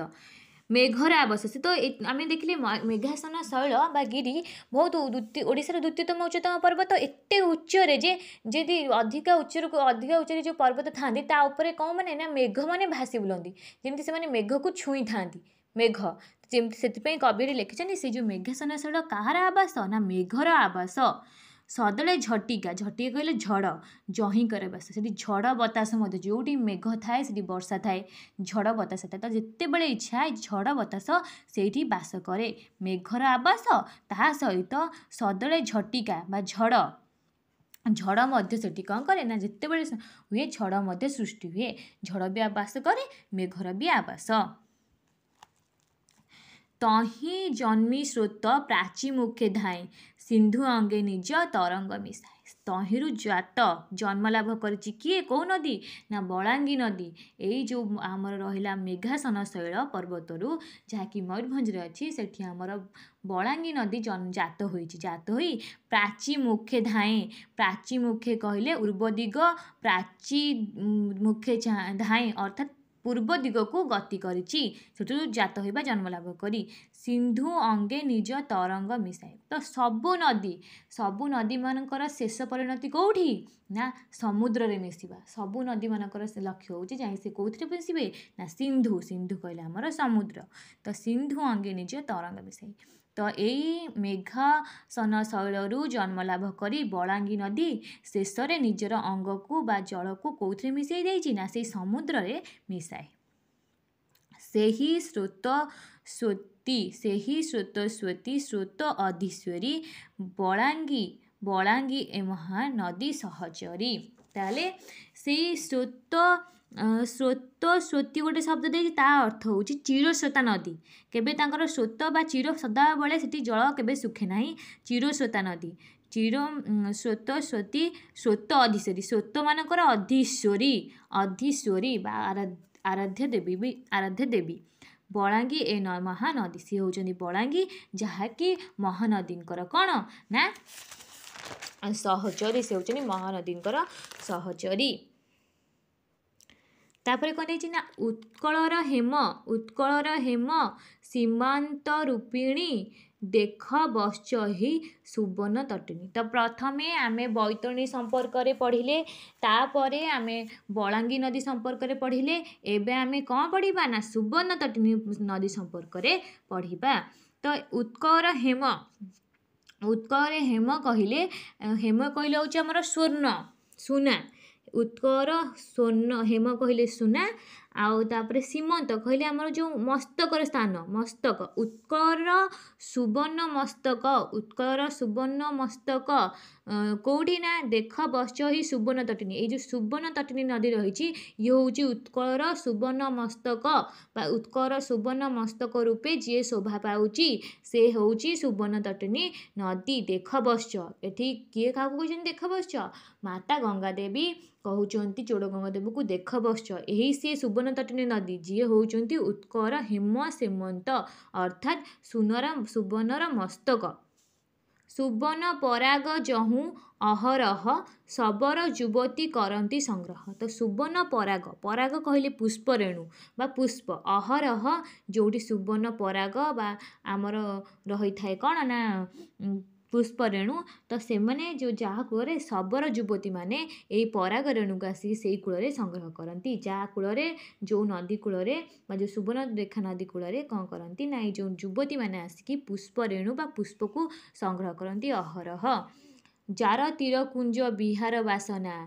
मेघर अवशेषित तो आम देखिले मेघासन शैल गिरी बहुत ओडार द्वितीयतम उच्चतम पर्वत एत उच्चर जी अधिक उच्चर को अधिक उच्च जो पर्वत था कौन मैंने ना मेघ मैंने भासी बुलंती जमी से मेघ को छुई था मेघ से कविटे लिखिं से जो मेघासन शैल कहार आवास ना मेघर आवास ସଦଳେ ଝଟିକା ଝଟିକା କହିଲେ ଝଡ଼ ଜହିଁକର ବାସ ସେଠି ଝଡ଼ ବତାସ ମଧ୍ୟ ଯେଉଁଠି ମେଘ ଥାଏ ସେଠି ବର୍ଷା ଥାଏ ଝଡ଼ ବତାସ ଥାଏ ତ ଯେତେବେଳେ ଇଚ୍ଛା ଝଡ଼ ବତାସ ସେଇଠି ବାସ କରେ ମେଘର ଆବାସ ତାହା ସହିତ ସଦଳେ ଝଟିକା ବା ଝଡ଼ ଝଡ଼ ମଧ୍ୟ ସେଠି କ'ଣ କରେ ନା ଯେତେବେଳେ ହୁଏ ଝଡ଼ ମଧ୍ୟ ସୃଷ୍ଟି ହୁଏ ଝଡ଼ ବି ଆବାସ କରେ ମେଘର ବି ଆବାସ ତହିଁ ଜନ୍ମି ସ୍ରୋତ ପ୍ରାଚୀ ମୁଖେ ଧାଏଁ ସିନ୍ଧୁ ଅଙ୍ଗେ ନିଜ ତରଙ୍ଗ ମିଶାଏ ତହିଁରୁ ଜାତ ଜନ୍ମଲାଭ କରିଛି କିଏ କେଉଁ ନଦୀ ନା ବଳାଙ୍ଗୀ ନଦୀ ଏଇ ଯେଉଁ ଆମର ରହିଲା ମେଘାସନ ଶୈଳ ପର୍ବତରୁ ଯାହାକି ମୟୂରଭଞ୍ଜରେ ଅଛି ସେଠି ଆମର ବଳାଙ୍ଗୀ ନଦୀ ଜାତ ହୋଇଛି ଜାତ ହୋଇ ପ୍ରାଚୀ ମୁଖେ ଧାଏଁ ପ୍ରାଚୀ ମୁଖେ କହିଲେ ଉର୍ବ ଦିଗ ପ୍ରାଚୀ ମୁଖେ ଧାଏଁ ଅର୍ଥାତ୍ ପୂର୍ବ ଦିଗକୁ ଗତି କରିଛି ସେଠୁ ଜାତ ହେବା ଜନ୍ମଲାଭ କରି ସିନ୍ଧୁ ଅଙ୍ଗେ ନିଜ ତରଙ୍ଗ ମିଶାଏ ତ ସବୁ ନଦୀ ସବୁ ନଦୀମାନଙ୍କର ଶେଷ ପରିଣତି କେଉଁଠି ନା ସମୁଦ୍ରରେ ମିଶିବା ସବୁ ନଦୀମାନଙ୍କର ଲକ୍ଷ୍ୟ ହେଉଛି ଯାଇ ସେ କେଉଁଥିରେ ମିଶିବେ ନା ସିନ୍ଧୁ ସିନ୍ଧୁ କହିଲେ ଆମର ସମୁଦ୍ର ତ ସିନ୍ଧୁ ଅଙ୍ଗେ ନିଜ ତରଙ୍ଗ ମିଶାଏ ଏଇ ମେଘାସନ ଶୈଳରୁ ଜନ୍ମଲାଭ କରି ବଳାଙ୍ଗୀ ନଦୀ ଶେଷରେ ନିଜର ଅଙ୍ଗକୁ ବା ଜଳକୁ କେଉଁଥିରେ ମିଶାଇ ଦେଇଛି ନା ସେଇ ସମୁଦ୍ରରେ ମିଶାଏ ସେହି ସ୍ରୋତ ସ୍ରୋତି ସେହି ସ୍ରୋତ ସ୍ରୋତି ସ୍ରୋତ ଅଧୀଶ୍ୱରୀ ବଳାଙ୍ଗୀ ବଳାଙ୍ଗୀ ଏ ମହାନଦୀ ସହଚରୀ ତାହେଲେ ସେଇ ସ୍ରୋତ ସ୍ରୋତ ସ୍ରୋତି ଗୋଟେ ଶବ୍ଦ ଦେଇଛି ତା ଅର୍ଥ ହେଉଛି ଚିରସ୍ରୋତା ନଦୀ କେବେ ତାଙ୍କର ସ୍ରୋତ ବା ଚିର ସଦାବେଳେ ସେଠି ଜଳ କେବେ ଶୁଖେ ନାହିଁ ଚିରସ୍ରୋତା ନଦୀ ଚିର ସ୍ରୋତ ସ୍ୱତୀ ସ୍ରୋତ ଅଧୀଶ୍ୱରୀ ସ୍ରୋତମାନଙ୍କର ଅଧୀଶ୍ୱରୀ ଅଧୀଶ୍ୱରୀ ବା ଆରାଧ୍ୟ ଦେବୀ ବି ଆରାଧ୍ୟ ଦେବୀ ବଳାଙ୍ଗୀ ଏ ମହାନଦୀ ସିଏ ହେଉଛନ୍ତି ବଳାଙ୍ଗୀ ଯାହାକି ମହାନଦୀଙ୍କର କ'ଣ ନା ସହଚରୀ ସେ ହେଉଛନ୍ତି ମହାନଦୀଙ୍କର ସହଚରୀ तपर कहाँदेखि नेम उत्कलर हेम सीमांत रूपिणी देख बश्ची सुवर्ण तटि त प्रथमे आमे संपर्क सम्पर्क पढिले ती नदी संपर्क सम्पर्क पढिले एम कडा न सुवर्ण तटि नदी सम्पर्क पढिवा तो उत्कल हेम उत्कल र हेम कहिले हेम कहिलाउँछ स्वर्ण सुना ଉତ୍କର ସ୍ୱର୍ଣ୍ଣ ହେମ କହିଲେ ସୁନା ଆଉ ତାପରେ ସୀମନ୍ତ କହିଲେ ଆମର ଯେଉଁ ମସ୍ତକର ସ୍ଥାନ ମସ୍ତକ ଉତ୍କର ସୁବର୍ଣ୍ଣ ମସ୍ତକ ଉତ୍କର ସୁବର୍ଣ୍ଣ ମସ୍ତକ କେଉଁଠି ନା ଦେଖ ବସ ହି ସୁବର୍ଣ୍ଣ ତଟିନୀ ଏଇ ଯେଉଁ ସୁବର୍ଣ୍ଣ ତଟିନୀ ନଦୀ ରହିଛି ଇଏ ହେଉଛି ଉତ୍କର ସୁବର୍ଣ୍ଣ ମସ୍ତକ ବା ଉତ୍କର ସୁବର୍ଣ୍ଣ ମସ୍ତକ ରୂପେ ଯିଏ ଶୋଭା ପାଉଛି ସେ ହେଉଛି ସୁବର୍ଣ୍ଣ ତଟିନୀ ନଦୀ ଦେଖ ବସ ଏଠି କିଏ କାହାକୁ କହିଛନ୍ତି ଦେଖ ବସ ମାତା ଗଙ୍ଗା ଦେବୀ କହୁଛନ୍ତି ଚୋଡ଼ଗଙ୍ଗଦେବକୁ ଦେଖ ବସ ଏହି ସେ ସୁବର୍ଣ୍ଣତଟିନୀ ନଦୀ ଯିଏ ହେଉଛନ୍ତି ଉତ୍କର ହେମ ସେମନ୍ତ ଅର୍ଥାତ୍ ସୁନର ସୁବର୍ଣ୍ଣର ମସ୍ତକ ସୁବର୍ଣ୍ଣ ପରାଗ ଜହୁଁ ଅହରହ ଶବର ଯୁବତୀ କରନ୍ତି ସଂଗ୍ରହ ତ ସୁବର୍ଣ୍ଣ ପରାଗ ପରାଗ କହିଲେ ପୁଷ୍ପ ରେଣୁ ବା ପୁଷ୍ପ ଅହରହ ଯେଉଁଠି ସୁବର୍ଣ୍ଣ ପରାଗ ବା ଆମର ରହିଥାଏ କ'ଣ ନା ପୁଷ୍ପ ରେଣୁ ତ ସେମାନେ ଯେଉଁ ଯାହା କୂଳରେ ଶବର ଯୁବତୀମାନେ ଏଇ ପରାଗ ରେଣୁକୁ ଆସିକି ସେଇ କୂଳରେ ସଂଗ୍ରହ କରନ୍ତି ଯାହା କୂଳରେ ଯେଉଁ ନଦୀ କୂଳରେ ବା ଯେଉଁ ସୁବର୍ଣ୍ଣରେଖା ନଦୀ କୂଳରେ କ'ଣ କରନ୍ତି ନା ଏଇ ଯେଉଁ ଯୁବତୀମାନେ ଆସିକି ପୁଷ୍ପ ରେଣୁ ବା ପୁଷ୍ପକୁ ସଂଗ୍ରହ କରନ୍ତି ଅହରହ ଯାର ତୀର କୁଞ୍ଜ ବିହାର ବାସନା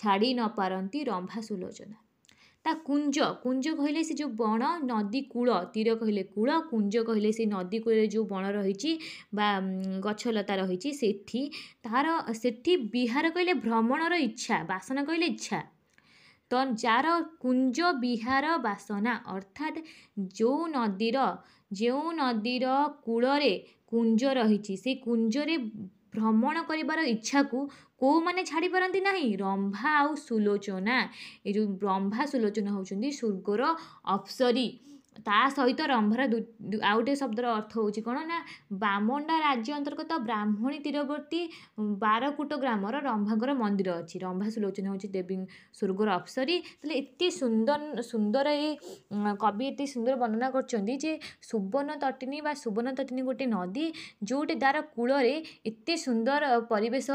ଛାଡ଼ି ନ ପାରନ୍ତି ରମ୍ଭା ସୁଲୋଚନା ତା କୁଞ୍ଜ କୁଞ୍ଜ କହିଲେ ସେ ଯେଉଁ ବଣ ନଦୀ କୂଳ ତୀର କହିଲେ କୂଳ କୁଞ୍ଜ କହିଲେ ସେ ନଦୀ କୂଳରେ ଯେଉଁ ବଣ ରହିଛି ବା ଗଛଲତା ରହିଛି ସେଠି ତାହାର ସେଠି ବିହାର କହିଲେ ଭ୍ରମଣର ଇଚ୍ଛା ବାସନା କହିଲେ ଇଚ୍ଛା ତ ଯାର କୁଞ୍ଜ ବିହାର ବାସନା ଅର୍ଥାତ୍ ଯେଉଁ ନଦୀର ଯେଉଁ ନଦୀର କୂଳରେ କୁଞ୍ଜ ରହିଛି ସେ କୁଞ୍ଜରେ ଭ୍ରମଣ କରିବାର ଇଚ୍ଛାକୁ କେଉଁମାନେ ଛାଡ଼ିପାରନ୍ତି ନାହିଁ ରମ୍ଭା ଆଉ ସୁଲୋଚନା ଏ ଯେଉଁ ରମ୍ଭା ସୁଲୋଚନା ହେଉଛନ୍ତି ସ୍ୱର୍ଗର ଅପ୍ସରୀ ତା ସହିତ ରମ୍ଭର ଆଉ ଗୋଟେ ଶବ୍ଦର ଅର୍ଥ ହେଉଛି କ'ଣ ନା ବାମଣ୍ଡା ରାଜ୍ୟ ଅନ୍ତର୍ଗତ ବ୍ରାହ୍ମଣୀ ତୀରବର୍ତ୍ତୀ ବାରକୁଟ ଗ୍ରାମର ରମ୍ଭାଙ୍କର ମନ୍ଦିର ଅଛି ରମ୍ଭା ସୁଲୋଚନା ହେଉଛି ଦେବୀ ସ୍ୱର୍ଗର ଅପ୍ସରୀ ତାହେଲେ ଏତେ ସୁନ୍ଦର ସୁନ୍ଦର ଏ କବି ଏତେ ସୁନ୍ଦର ବର୍ଣ୍ଣନା କରିଛନ୍ତି ଯେ ସୁବର୍ଣ୍ଣ ତଟିନୀ ବା ସୁବର୍ଣ୍ଣ ତଟିନୀ ଗୋଟେ ନଦୀ ଯେଉଁଠି ତା'ର କୂଳରେ ଏତେ ସୁନ୍ଦର ପରିବେଶ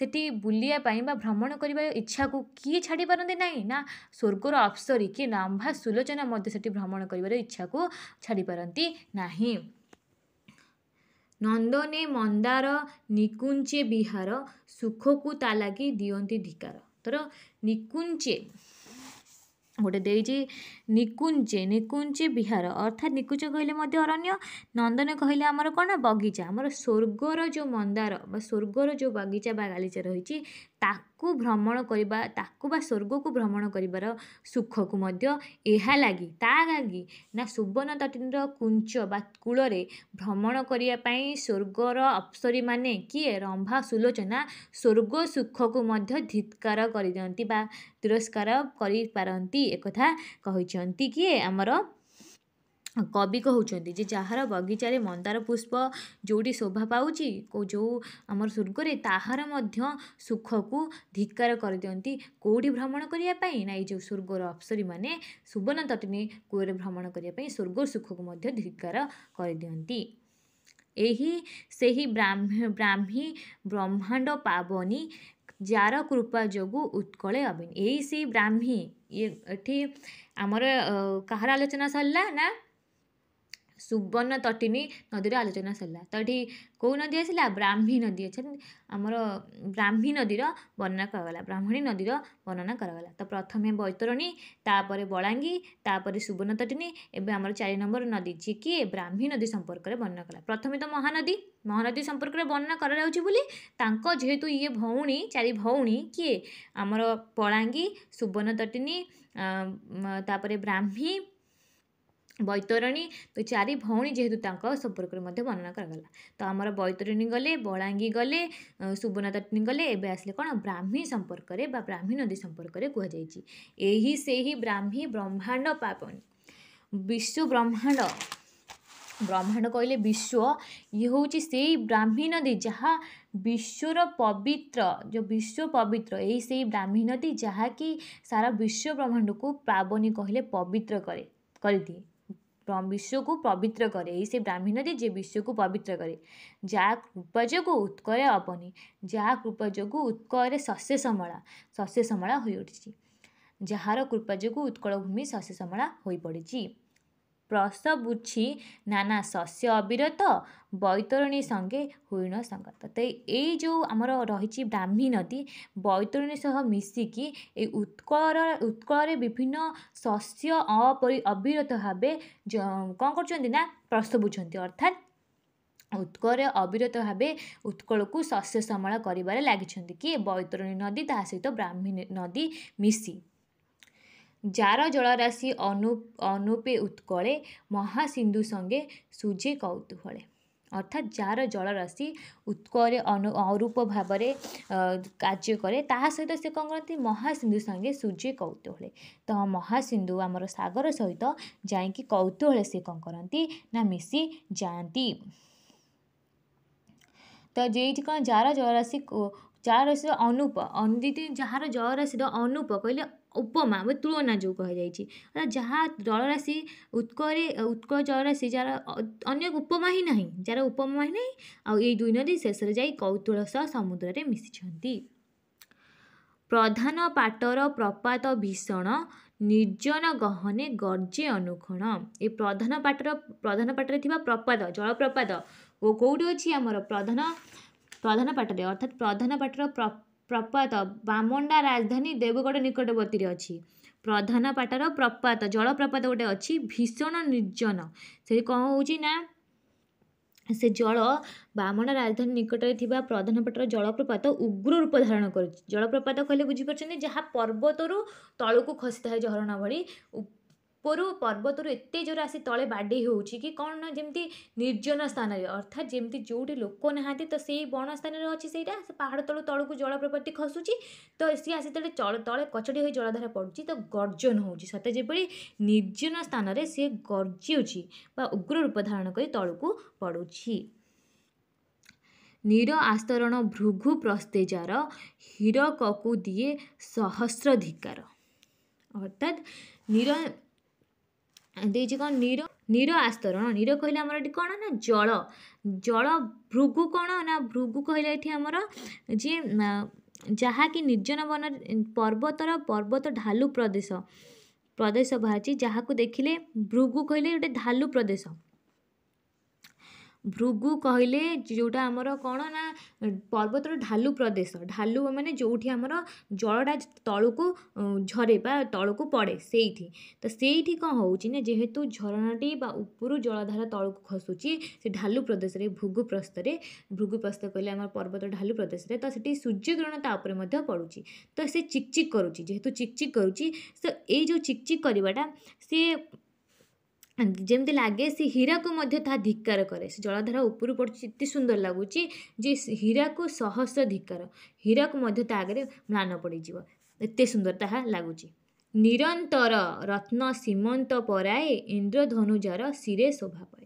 ସେଠି ବୁଲିବା ପାଇଁ ବା ଭ୍ରମଣ କରିବା ଇଚ୍ଛାକୁ କିଏ ଛାଡ଼ିପାରନ୍ତି ନାହିଁ ନା ସ୍ୱର୍ଗର ଅପସରୀ କିଏ ରମ୍ଭା ସୁଲୋଚନା ମଧ୍ୟ ସେଠି ଭ୍ରମଣ କରିବାର ଇଚ୍ଛାକୁ ଛାଡ଼ିପାରନ୍ତି ନାହିଁ ନନ୍ଦନେ ମନ୍ଦାର ନିକୁଞ୍ଚେ ବିହାର ସୁଖକୁ ତା ଲାଗି ଦିଅନ୍ତି ଧିକାର ଧର ନିକୁଞ୍ଚେ ଗୋଟେ ଦେଇଛି ନିକୁଞ୍ଚେ ନିକୁଞ୍ଚେ ବିହାର ଅର୍ଥାତ୍ ନିକୁଞ୍ଚେ କହିଲେ ମଧ୍ୟ ଅରଣ୍ୟ ନନ୍ଦନେ କହିଲେ ଆମର କ'ଣ ବଗିଚା ଆମର ସ୍ୱର୍ଗର ଯେଉଁ ମନ୍ଦାର ବା ସ୍ୱର୍ଗର ଯେଉଁ ବଗିଚା ବା ଗାଲିଚା ରହିଛି ତାକୁ ଭ୍ରମଣ କରିବା ତାକୁ ବା ସ୍ୱର୍ଗକୁ ଭ୍ରମଣ କରିବାର ସୁଖକୁ ମଧ୍ୟ ଏହା ଲାଗି ତା ଲାଗି ନା ସୁବର୍ଣ୍ଣ ତଟିନୀର କୁଞ୍ଚ ବା କୂଳରେ ଭ୍ରମଣ କରିବା ପାଇଁ ସ୍ୱର୍ଗର ଅପସରୀମାନେ କିଏ ରମ୍ଭା ସୁଲୋଚନା ସ୍ୱର୍ଗ ସୁଖକୁ ମଧ୍ୟ ଧିତ୍କାର କରିଦିଅନ୍ତି ବା ତିରସ୍କାର କରିପାରନ୍ତି ଏକଥା କହିଛନ୍ତି କିଏ ଆମର କବି କହୁଛନ୍ତି ଯେ ଯାହାର ବଗିଚାରେ ମନ୍ଦାର ପୁଷ୍ପ ଯେଉଁଠି ଶୋଭା ପାଉଛି ଯେଉଁ ଆମର ସ୍ୱର୍ଗରେ ତାହାର ମଧ୍ୟ ସୁଖକୁ ଧିକ୍କାର କରିଦିଅନ୍ତି କେଉଁଠି ଭ୍ରମଣ କରିବା ପାଇଁ ନା ଏଇ ଯେଉଁ ସ୍ୱର୍ଗର ଅପ୍ସରୀମାନେ ସୁବର୍ଣ୍ଣ ତଟିନୀ କୂଳରେ ଭ୍ରମଣ କରିବା ପାଇଁ ସ୍ୱର୍ଗ ସୁଖକୁ ମଧ୍ୟ ଧିକ୍କାର କରିଦିଅନ୍ତି ଏହି ସେହି ବ୍ରାହ୍ମୀ ବ୍ରାହ୍ମୀ ବ୍ରହ୍ମାଣ୍ଡ ପାବନୀ ଯାର କୃପା ଯୋଗୁଁ ଉତ୍କଳେ ଅବିନି ଏଇ ସେଇ ବ୍ରାହ୍ମୀ ଇଏ ଏଠି ଆମର କାହାର ଆଲୋଚନା ସରିଲା ନା ସୁବର୍ଣ୍ଣ ତଟିନୀ ନଦୀର ଆଲୋଚନା ସରିଲା ତ ଏଠି କେଉଁ ନଦୀ ଆସିଲା ବ୍ରାହ୍ମୀ ନଦୀ ଅଛି ଆମର ବ୍ରାହ୍ମୀ ନଦୀର ବର୍ଣ୍ଣନା କରାଗଲା ବ୍ରାହ୍ମଣୀ ନଦୀର ବର୍ଣ୍ଣନା କରାଗଲା ତ ପ୍ରଥମେ ବୈତରଣୀ ତା'ପରେ ବଳାଙ୍ଗୀ ତା'ପରେ ସୁବର୍ଣ୍ଣ ତଟିନୀ ଏବେ ଆମର ଚାରି ନମ୍ବର ନଦୀ ଯିଏ କିଏ ବ୍ରାହ୍ମୀ ନଦୀ ସମ୍ପର୍କରେ ବର୍ଣ୍ଣନା କଲା ପ୍ରଥମେ ତ ମହାନଦୀ ମହାନଦୀ ସମ୍ପର୍କରେ ବର୍ଣ୍ଣନା କରାଯାଉଛି ବୋଲି ତାଙ୍କ ଯେହେତୁ ଇଏ ଭଉଣୀ ଚାରି ଭଉଣୀ କିଏ ଆମର ବଳାଙ୍ଗୀ ସୁବର୍ଣ୍ଣ ତଟିନୀ ତାପରେ ବ୍ରାହ୍ମୀ ବୈତରଣୀ ତ ଚାରି ଭଉଣୀ ଯେହେତୁ ତାଙ୍କ ସମ୍ପର୍କରେ ମଧ୍ୟ ବର୍ଣ୍ଣନା କରାଗଲା ତ ଆମର ବୈତରଣୀ ଗଲେ ବଳାଙ୍ଗୀ ଗଲେ ସୁବର୍ଣ୍ଣ ତାରିଣୀ ଗଲେ ଏବେ ଆସିଲେ କ'ଣ ବ୍ରାହ୍ମୀ ସମ୍ପର୍କରେ ବା ବ୍ରାହ୍ମୀ ନଦୀ ସମ୍ପର୍କରେ କୁହାଯାଇଛି ଏହି ସେହି ବ୍ରାହ୍ମୀ ବ୍ରହ୍ମାଣ୍ଡ ପାବନୀ ବିଶ୍ୱ ବ୍ରହ୍ମାଣ୍ଡ ବ୍ରହ୍ମାଣ୍ଡ କହିଲେ ବିଶ୍ୱ ଇଏ ହେଉଛି ସେଇ ବ୍ରାହ୍ମୀ ନଦୀ ଯାହା ବିଶ୍ୱର ପବିତ୍ର ଯେଉଁ ବିଶ୍ୱ ପବିତ୍ର ଏହି ସେଇ ବ୍ରାହ୍ମୀ ନଦୀ ଯାହାକି ସାରା ବିଶ୍ୱ ବ୍ରହ୍ମାଣ୍ଡକୁ ପ୍ଲାବନୀ କହିଲେ ପବିତ୍ର କରେ କରିଦିଏ विश्वु पवित्र करे, य ब्राह्मणले जे जि विश्वक पवित्र करे, जा कृपा उत्कले अपनी जा कृप उत्कैले शस्य सम सस्य समिस जाँ कृपा कृपयोग उत्कल भूमि शस्य सम ପ୍ରସବୁଛି ନାନା ଶସ୍ୟ ଅବିରତ ବୈତରଣୀ ସଙ୍ଗେ ହୁଇଣ ସଙ୍ଗତ ତ ଏଇ ଯେଉଁ ଆମର ରହିଛି ବ୍ରାହ୍ମୀ ନଦୀ ବୈତରଣୀ ସହ ମିଶିକି ଏଇ ଉତ୍କଳର ଉତ୍କଳରେ ବିଭିନ୍ନ ଶସ୍ୟ ଅପରି ଅବିରତ ଭାବେ କ'ଣ କରୁଛନ୍ତି ନା ପ୍ରସବୁଛନ୍ତି ଅର୍ଥାତ୍ ଉତ୍କଳରେ ଅବିରତ ଭାବେ ଉତ୍କଳକୁ ଶସ୍ୟ ସମଳ କରିବାରେ ଲାଗିଛନ୍ତି କିଏ ବୈତରଣୀ ନଦୀ ତା ସହିତ ବ୍ରାହ୍ମୀ ନଦୀ ମିଶି ଯାର ଜଳରାଶି ଅନୁ ଅନୁପେ ଉତ୍କଳେ ମହାସିନ୍ଧୁ ସଙ୍ଗେ ସୂର୍ଯ୍ୟ କୌତୂହଳେ ଅର୍ଥାତ୍ ଯାହାର ଜଳରାଶି ଉତ୍କଳରେ ଅନୁ ଅରୂପ ଭାବରେ କାର୍ଯ୍ୟ କରେ ତାହା ସହିତ ସେ କ'ଣ କରନ୍ତି ମହାସିନ୍ଧୁ ସାଙ୍ଗେ ସୂର୍ଯ୍ୟ କୌତୂହଳେ ତ ମହାସିନ୍ଧୁ ଆମର ସାଗର ସହିତ ଯାଇକି କୌତୂହଳେ ସେ କ'ଣ କରନ୍ତି ନା ମିଶି ଯାଆନ୍ତି ତ ଯେଇଠି କ'ଣ ଯାହାର ଜଳରାଶି ଯାହାର ରାଶିର ଅନୁପ ଯାହାର ଜଳରାଶିର ଅନୁପ କହିଲେ ଉପମା ବା ତୁଳନା ଯେଉଁ କୁହାଯାଇଛି ଯାହା ଜଳରାଶି ଉତ୍କରେ ଉତ୍କଳ ଜଳରାଶି ଯାହାର ଅନ୍ୟ ଉପମା ହିଁ ନାହିଁ ଯାହାର ଉପମା ହିଁ ନାହିଁ ଆଉ ଏଇ ଦୁଇ ନଦୀ ଶେଷରେ ଯାଇ କୌତୁଳ ସହ ସମୁଦ୍ରରେ ମିଶିଛନ୍ତି ପ୍ରଧାନ ପାଟର ପ୍ରପାତ ଭୀଷଣ ନିର୍ଜନ ଗହନେ ଗର୍ଜେ ଅନୁକ୍ଷଣ ଏ ପ୍ରଧାନ ପାଟର ପ୍ରଧାନ ପାଟରେ ଥିବା ପ୍ରପାତ ଜଳପ୍ରପାତ ଓ କେଉଁଠି ଅଛି ଆମର ପ୍ରଧାନ ପ୍ରଧାନ ପାଟରେ ଅର୍ଥାତ୍ ପ୍ରଧାନ ପାଟର ପ୍ର ପ୍ରପାତ ବାମଣ୍ଡା ରାଜଧାନୀ ଦେବଗଡ଼ ନିକଟବର୍ତ୍ତୀରେ ଅଛି ପ୍ରଧାନପାଟର ପ୍ରପାତ ଜଳପ୍ରପାତ ଗୋଟେ ଅଛି ଭୀଷଣ ନିର୍ଜନ ସେ କ'ଣ ହେଉଛି ନା ସେ ଜଳ ବାମଣ୍ଡା ରାଜଧାନୀ ନିକଟରେ ଥିବା ପ୍ରଧାନପାଟର ଜଳପ୍ରପାତ ଉଗ୍ର ରୂପ ଧାରଣ କରୁଛି ଜଳପ୍ରପାତ କହିଲେ ବୁଝିପାରୁଛନ୍ତି ଯାହା ପର୍ବତରୁ ତଳକୁ ଖସିଥାଏ ଝରଣା ଭଳି ଉପରୁ ପର୍ବତରୁ ଏତେ ଜୋର ଆସି ତଳେ ବାଡ଼େଇ ହେଉଛି କି କ'ଣ ନା ଯେମିତି ନିର୍ଜନ ସ୍ଥାନରେ ଅର୍ଥାତ୍ ଯେମିତି ଯେଉଁଠି ଲୋକ ନାହାନ୍ତି ତ ସେଇ ବଣ ସ୍ଥାନରେ ଅଛି ସେଇଟା ସେ ପାହାଡ଼ ତଳୁ ତଳକୁ ଜଳପ୍ରପାତି ଖସୁଛି ତ ସିଏ ଆସି ତଳେ ତଳେ କଚଡ଼ି ହୋଇ ଜଳଧାରା ପଡ଼ୁଛି ତ ଗର୍ଜନ ହେଉଛି ସତେ ଯେଭଳି ନିର୍ଜନ ସ୍ଥାନରେ ସିଏ ଗର୍ଜିଉଛି ବା ଉଗ୍ର ରୂପ ଧାରଣ କରି ତଳକୁ ପଡ଼ୁଛି ନୀର ଆସ୍ତରଣ ଭୃଗୁ ପ୍ରସ୍ତେଜାର ହୀରକକୁ ଦିଏ ସହସ୍ରଧିକାର ଅର୍ଥାତ୍ ନୀର ଦେଇଛି କ'ଣ ନୀର ନୀର ଆସ୍ତରଣ ନୀର କହିଲେ ଆମର ଏଠି କ'ଣ ନା ଜଳ ଜଳ ଭୃଗୁ କ'ଣ ନା ଭୃଗୁ କହିଲେ ଏଠି ଆମର ଯିଏ ଯାହାକି ନିର୍ଜନ ବନ ପର୍ବତର ପର୍ବତ ଢାଲୁ ପ୍ରଦେଶ ପ୍ରଦେଶ ବାହାରିଛି ଯାହାକୁ ଦେଖିଲେ ଭୃଗୁ କହିଲେ ଗୋଟେ ଢାଲୁ ପ୍ରଦେଶ ଭୃଗୁ କହିଲେ ଯେଉଁଟା ଆମର କ'ଣ ନା ପର୍ବତର ଢାଲୁ ପ୍ରଦେଶ ଢାଲୁ ମାନେ ଯେଉଁଠି ଆମର ଜଳଟା ତଳକୁ ଝରେ ବା ତଳକୁ ପଡ଼େ ସେଇଠି ତ ସେଇଠି କ'ଣ ହେଉଛି ନା ଯେହେତୁ ଝରଣାଟି ବା ଉପରୁ ଜଳଧାରା ତଳକୁ ଖସୁଛି ସେ ଢାଲୁ ପ୍ରଦେଶରେ ଭୃଗୁ ପ୍ରସ୍ତରେ ଭୃଗୁ ପ୍ରସ୍ତ କହିଲେ ଆମର ପର୍ବତ ଢାଲୁ ପ୍ରଦେଶରେ ତ ସେଠି ସୂର୍ଯ୍ୟକିରଣ ତା ଉପରେ ମଧ୍ୟ ପଡ଼ୁଛି ତ ସେ ଚିକ୍ ଚିକ୍ କରୁଛି ଯେହେତୁ ଚିକ୍ ଚିକ୍ କରୁଛି ତ ଏଇ ଯେଉଁ ଚିକ୍ ଚିକ୍ କରିବାଟା ସିଏ ଯେମିତି ଲାଗେ ସେ ହୀରାକୁ ମଧ୍ୟ ତାହା ଧିକାର କରେ ସେ ଜଳଧାରା ଉପରୁ ପଡ଼ୁଛି ଏତେ ସୁନ୍ଦର ଲାଗୁଛି ଯେ ହୀରାକୁ ସହସ୍ର ଧିକାର ହୀରାକୁ ମଧ୍ୟ ତା ଆଗରେ ମ୍ଲାନ ପଡ଼ିଯିବ ଏତେ ସୁନ୍ଦର ତାହା ଲାଗୁଛି ନିରନ୍ତର ରତ୍ନ ସୀମନ୍ତ ପରାଏ ଇନ୍ଦ୍ରଧନୁଜାର ଶିରେ ଶୋଭା ପାଏ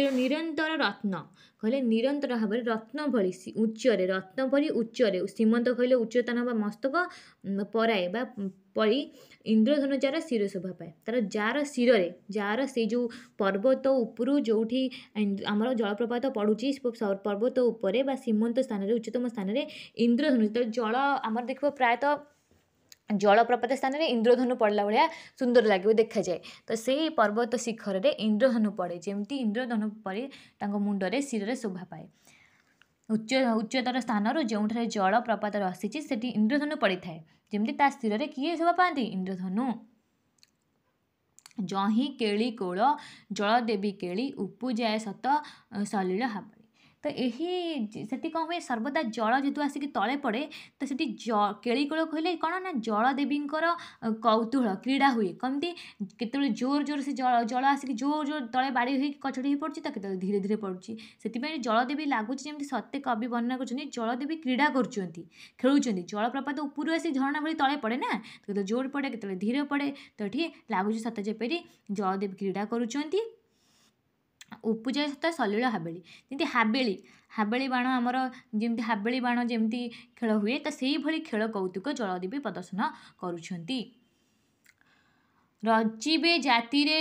ତେଣୁ ନିରନ୍ତର ରତ୍ନ କହିଲେ ନିରନ୍ତର ଭାବରେ ରତ୍ନ ଭଳି ଉଚ୍ଚରେ ରତ୍ନ ଭଳି ଉଚ୍ଚରେ ଶ୍ରୀମନ୍ତ କହିଲେ ଉଚ୍ଚତା ବା ମସ୍ତକ ପରାଏ ବା ପରି ଇନ୍ଦ୍ରଧନୁ ଯାର ଶିର ଶୋଭା ପାଏ ତା'ର ଯାର ଶିରରେ ଯାର ସେଇ ଯେଉଁ ପର୍ବତ ଉପରୁ ଯେଉଁଠି ଆମର ଜଳପ୍ରପାତ ପଡ଼ୁଛି ପର୍ବତ ଉପରେ ବା ଶ୍ରୀମନ୍ତ ସ୍ଥାନରେ ଉଚ୍ଚତମ ସ୍ଥାନରେ ଇନ୍ଦ୍ରଧନୁ ଯେତେବେଳେ ଜଳ ଆମର ଦେଖିବ ପ୍ରାୟତଃ ଜଳପ୍ରପାତ ସ୍ଥାନରେ ଇନ୍ଦ୍ରଧନୁ ପଡ଼ିଲା ଭଳିଆ ସୁନ୍ଦର ଲାଗିବ ଦେଖାଯାଏ ତ ସେଇ ପର୍ବତ ଶିଖରରେ ଇନ୍ଦ୍ରଧନୁ ପଡ଼େ ଯେମିତି ଇନ୍ଦ୍ରଧନୁ ପରି ତାଙ୍କ ମୁଣ୍ଡରେ ଶିରରେ ଶୋଭା ପାଏ ଉଚ୍ଚ ଉଚ୍ଚତର ସ୍ଥାନରୁ ଯେଉଁଠାରେ ଜଳପ୍ରପାତ ରସିଛି ସେଠି ଇନ୍ଦ୍ରଧନୁ ପଡ଼ିଥାଏ ଯେମିତି ତା ଶିରରେ କିଏ ଶୋଭା ପାଆନ୍ତି ଇନ୍ଦ୍ରଧନୁ ଜହିଁ କେଳି କୋଳ ଜଳଦେବୀ କେଳି ଉପୁଯାଏ ସତ ସଲିଳ ହାବ ତ ଏହି ସେଠି କ'ଣ ହୁଏ ସର୍ବଦା ଜଳ ଯେହେତୁ ଆସିକି ତଳେ ପଡ଼େ ତ ସେଠି ଜ କେଳିକୋଳ କହିଲେ କ'ଣ ନା ଜଳଦେବୀଙ୍କର କୌତୁହଳ କ୍ରୀଡ଼ା ହୁଏ କେମିତି କେତେବେଳେ ଜୋର ଜୋର ସେ ଜଳ ଜଳ ଆସିକି ଜୋର ଜୋର ତଳେ ବାଡ଼ି ହୋଇକି କଚଡ଼ି ହୋଇ ପଡ଼ୁଛି ତ କେତେବେଳେ ଧୀରେ ଧୀରେ ପଡ଼ୁଛି ସେଥିପାଇଁ ଜଳଦେବୀ ଲାଗୁଛି ଯେମିତି ସତ୍ୟ କବି ବର୍ଣ୍ଣନା କରୁଛନ୍ତି ଜଳଦେବୀ କ୍ରୀଡ଼ା କରୁଛନ୍ତି ଖେଳୁଛନ୍ତି ଜଳପ୍ରପାତ ଉପରୁ ଆସି ଝରଣା ଭଳି ତଳେ ପଡ଼େ ନା କେତେବେଳେ ଜୋର ପଡ଼େ କେତେବେଳେ ଧୀରେ ପଡ଼େ ତ ଏଠି ଲାଗୁଛି ସତେ ଯେପରି ଜଳଦେବୀ କ୍ରୀଡ଼ା କରୁଛନ୍ତି ଉପଜାତ ସଲିଳ ହାବେଳି ଯେମିତି ହାବେଳି ହାବେଳି ବାଣ ଆମର ଯେମିତି ହାବେଳି ବାଣ ଯେମିତି ଖେଳ ହୁଏ ତ ସେଇଭଳି ଖେଳ କୌତୁକ ଜଳଦେବୀ ପ୍ରଦର୍ଶନ କରୁଛନ୍ତି ରଚିବେ ଜାତିରେ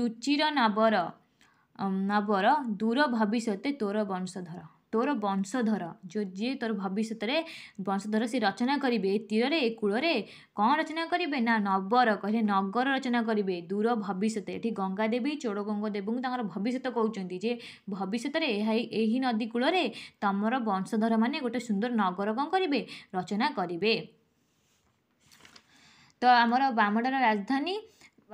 ରୁଚିର ନବର ନବର ଦୂର ଭବିଷ୍ୟତ ତୋର ବଂଶଧର ତୋର ବଂଶଧର ଯେଉଁ ଯିଏ ତୋର ଭବିଷ୍ୟତରେ ବଂଶଧର ସେ ରଚନା କରିବେ ଏ ତୀରରେ ଏ କୂଳରେ କ'ଣ ରଚନା କରିବେ ନା ନବର କହିଲେ ନଗର ରଚନା କରିବେ ଦୂର ଭବିଷ୍ୟତ ଏଠି ଗଙ୍ଗାଦେବୀ ଚୋଡ଼ଗଙ୍ଗ ଦେବଙ୍କୁ ତାଙ୍କର ଭବିଷ୍ୟତ କହୁଛନ୍ତି ଯେ ଭବିଷ୍ୟତରେ ଏହା ଏହି ନଦୀ କୂଳରେ ତମର ବଂଶଧର ମାନେ ଗୋଟେ ସୁନ୍ଦର ନଗର କ'ଣ କରିବେ ରଚନା କରିବେ ତ ଆମର ବାମଡ଼ର ରାଜଧାନୀ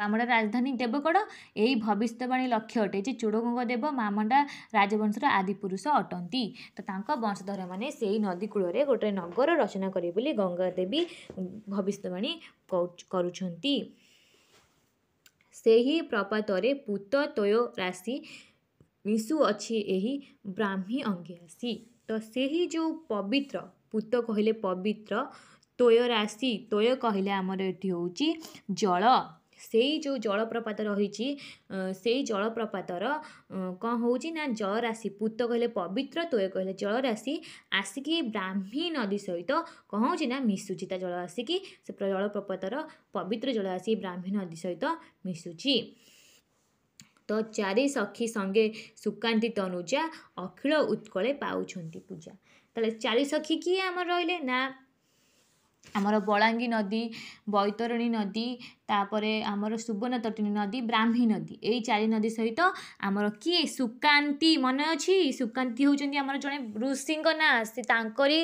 ଆମର ରାଜଧାନୀ ଦେବଗଡ଼ ଏହି ଭବିଷ୍ୟତବାଣୀ ଲକ୍ଷ୍ୟ ଅଟେ ଯେ ଚୋଡ଼ଗଙ୍ଗ ଦେବ ମାମଣ୍ଡା ରାଜବଂଶର ଆଦି ପୁରୁଷ ଅଟନ୍ତି ତ ତାଙ୍କ ବଂଶଧରମାନେ ସେହି ନଦୀ କୂଳରେ ଗୋଟେ ନଗର ରଚନା କରିବେ ବୋଲି ଗଙ୍ଗା ଦେବୀ ଭବିଷ୍ୟତବାଣୀ କରୁଛନ୍ତି ସେହି ପ୍ରପାତରେ ପୂତ ତୋୟ ରାଶି ମିଶୁଅଛି ଏହି ବ୍ରାହ୍ମୀ ଅଙ୍ଗିଆସି ତ ସେହି ଯେଉଁ ପବିତ୍ର ପୂତ କହିଲେ ପବିତ୍ର ତୋୟ ରାଶି ତୋୟ କହିଲେ ଆମର ଏଠି ହେଉଛି ଜଳ ସେଇ ଯେଉଁ ଜଳପ୍ରପାତ ରହିଛି ସେଇ ଜଳପ୍ରପାତର କ'ଣ ହେଉଛି ନା ଜଳରାଶି ପୂତ କହିଲେ ପବିତ୍ର ତୋୟ କହିଲେ ଜଳରାଶି ଆସିକି ବ୍ରାହ୍ମୀ ନଦୀ ସହିତ କ'ଣ ହେଉଛି ନା ମିଶୁଛି ତା ଜଳ ଆସିକି ସେ ଜଳପ୍ରପାତର ପବିତ୍ର ଜଳ ଆସି ବ୍ରାହ୍ମୀ ନଦୀ ସହିତ ମିଶୁଛି ତ ଚାରି ସଖୀ ସଙ୍ଗେ ସୁକାନ୍ତି ତନୁଜା ଅଖିଳ ଉତ୍କଳେ ପାଉଛନ୍ତି ପୂଜା ତାହେଲେ ଚାରି ସଖୀ କିଏ ଆମର ରହିଲେ ନା ଆମର ବଳାଙ୍ଗୀ ନଦୀ ବୈତରଣୀ ନଦୀ ତା'ପରେ ଆମର ସୁବର୍ଣ୍ଣ ନଦୀ ବ୍ରାହ୍ମୀ ନଦୀ ଏଇ ଚାରି ନଦୀ ସହିତ ଆମର କିଏ ସୁକାନ୍ତି ମନେ ଅଛି ସୁକାନ୍ତି ହେଉଛନ୍ତି ଆମର ଜଣେ ଋଷିଙ୍କ ନାଁ ସେ ତାଙ୍କରି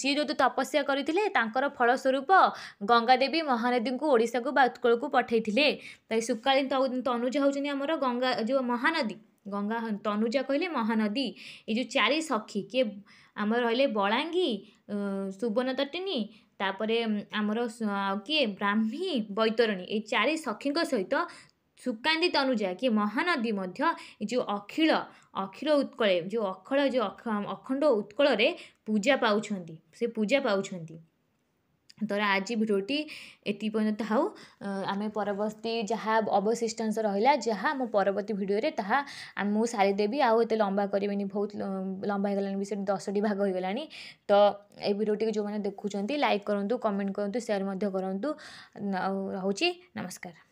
ସିଏ ଯେହେତୁ ତପସ୍ୟା କରିଥିଲେ ତାଙ୍କର ଫଳସ୍ୱରୂପ ଗଙ୍ଗାଦେବୀ ମହାନଦୀଙ୍କୁ ଓଡ଼ିଶାକୁ ବା ଉତ୍କଳକୁ ପଠାଇଥିଲେ ତ ସୁକାଳୀ ତନୁଜା ହେଉଛନ୍ତି ଆମର ଗଙ୍ଗା ଯେଉଁ ମହାନଦୀ ଗଙ୍ଗା ତନୁଜା କହିଲେ ମହାନଦୀ ଏ ଯେଉଁ ଚାରି ସଖୀ କିଏ ଆମର ରହିଲେ ବଳାଙ୍ଗୀ ସୁବର୍ଣ୍ଣତଟିନୀ ତାପରେ ଆମର କିଏ ବ୍ରାହ୍ମୀ ବୈତରଣୀ ଏଇ ଚାରି ସଖୀଙ୍କ ସହିତ ସୁକାନ୍ତି ତନୁଜା କିଏ ମହାନଦୀ ମଧ୍ୟ ଏ ଯେଉଁ ଅଖିଳ ଅଖିଳ ଉତ୍କଳେ ଯେଉଁ ଅଖଳ ଯେଉଁ ଅଖଣ୍ଡ ଉତ୍କଳରେ ପୂଜା ପାଉଛନ୍ତି ସେ ପୂଜା ପାଉଛନ୍ତି ଧର ଆଜି ଭିଡ଼ିଓଟି ଏତିକି ପର୍ଯ୍ୟନ୍ତ ଥାଉ ଆମେ ପରବର୍ତ୍ତୀ ଯାହା ଅବଶିଷ୍ଟାଂଶ ରହିଲା ଯାହା ଆମ ପରବର୍ତ୍ତୀ ଭିଡ଼ିଓରେ ତାହା ମୁଁ ସାରିଦେବି ଆଉ ଏତେ ଲମ୍ବା କରିବିନି ବହୁତ ଲମ୍ବା ହେଇଗଲାଣି ବି ସେଠି ଦଶଟି ଭାଗ ହୋଇଗଲାଣି ତ ଏଇ ଭିଡ଼ିଓଟିକୁ ଯେଉଁମାନେ ଦେଖୁଛନ୍ତି ଲାଇକ୍ କରନ୍ତୁ କମେଣ୍ଟ କରନ୍ତୁ ସେୟାର ମଧ୍ୟ କରନ୍ତୁ ଆଉ ରହୁଛି ନମସ୍କାର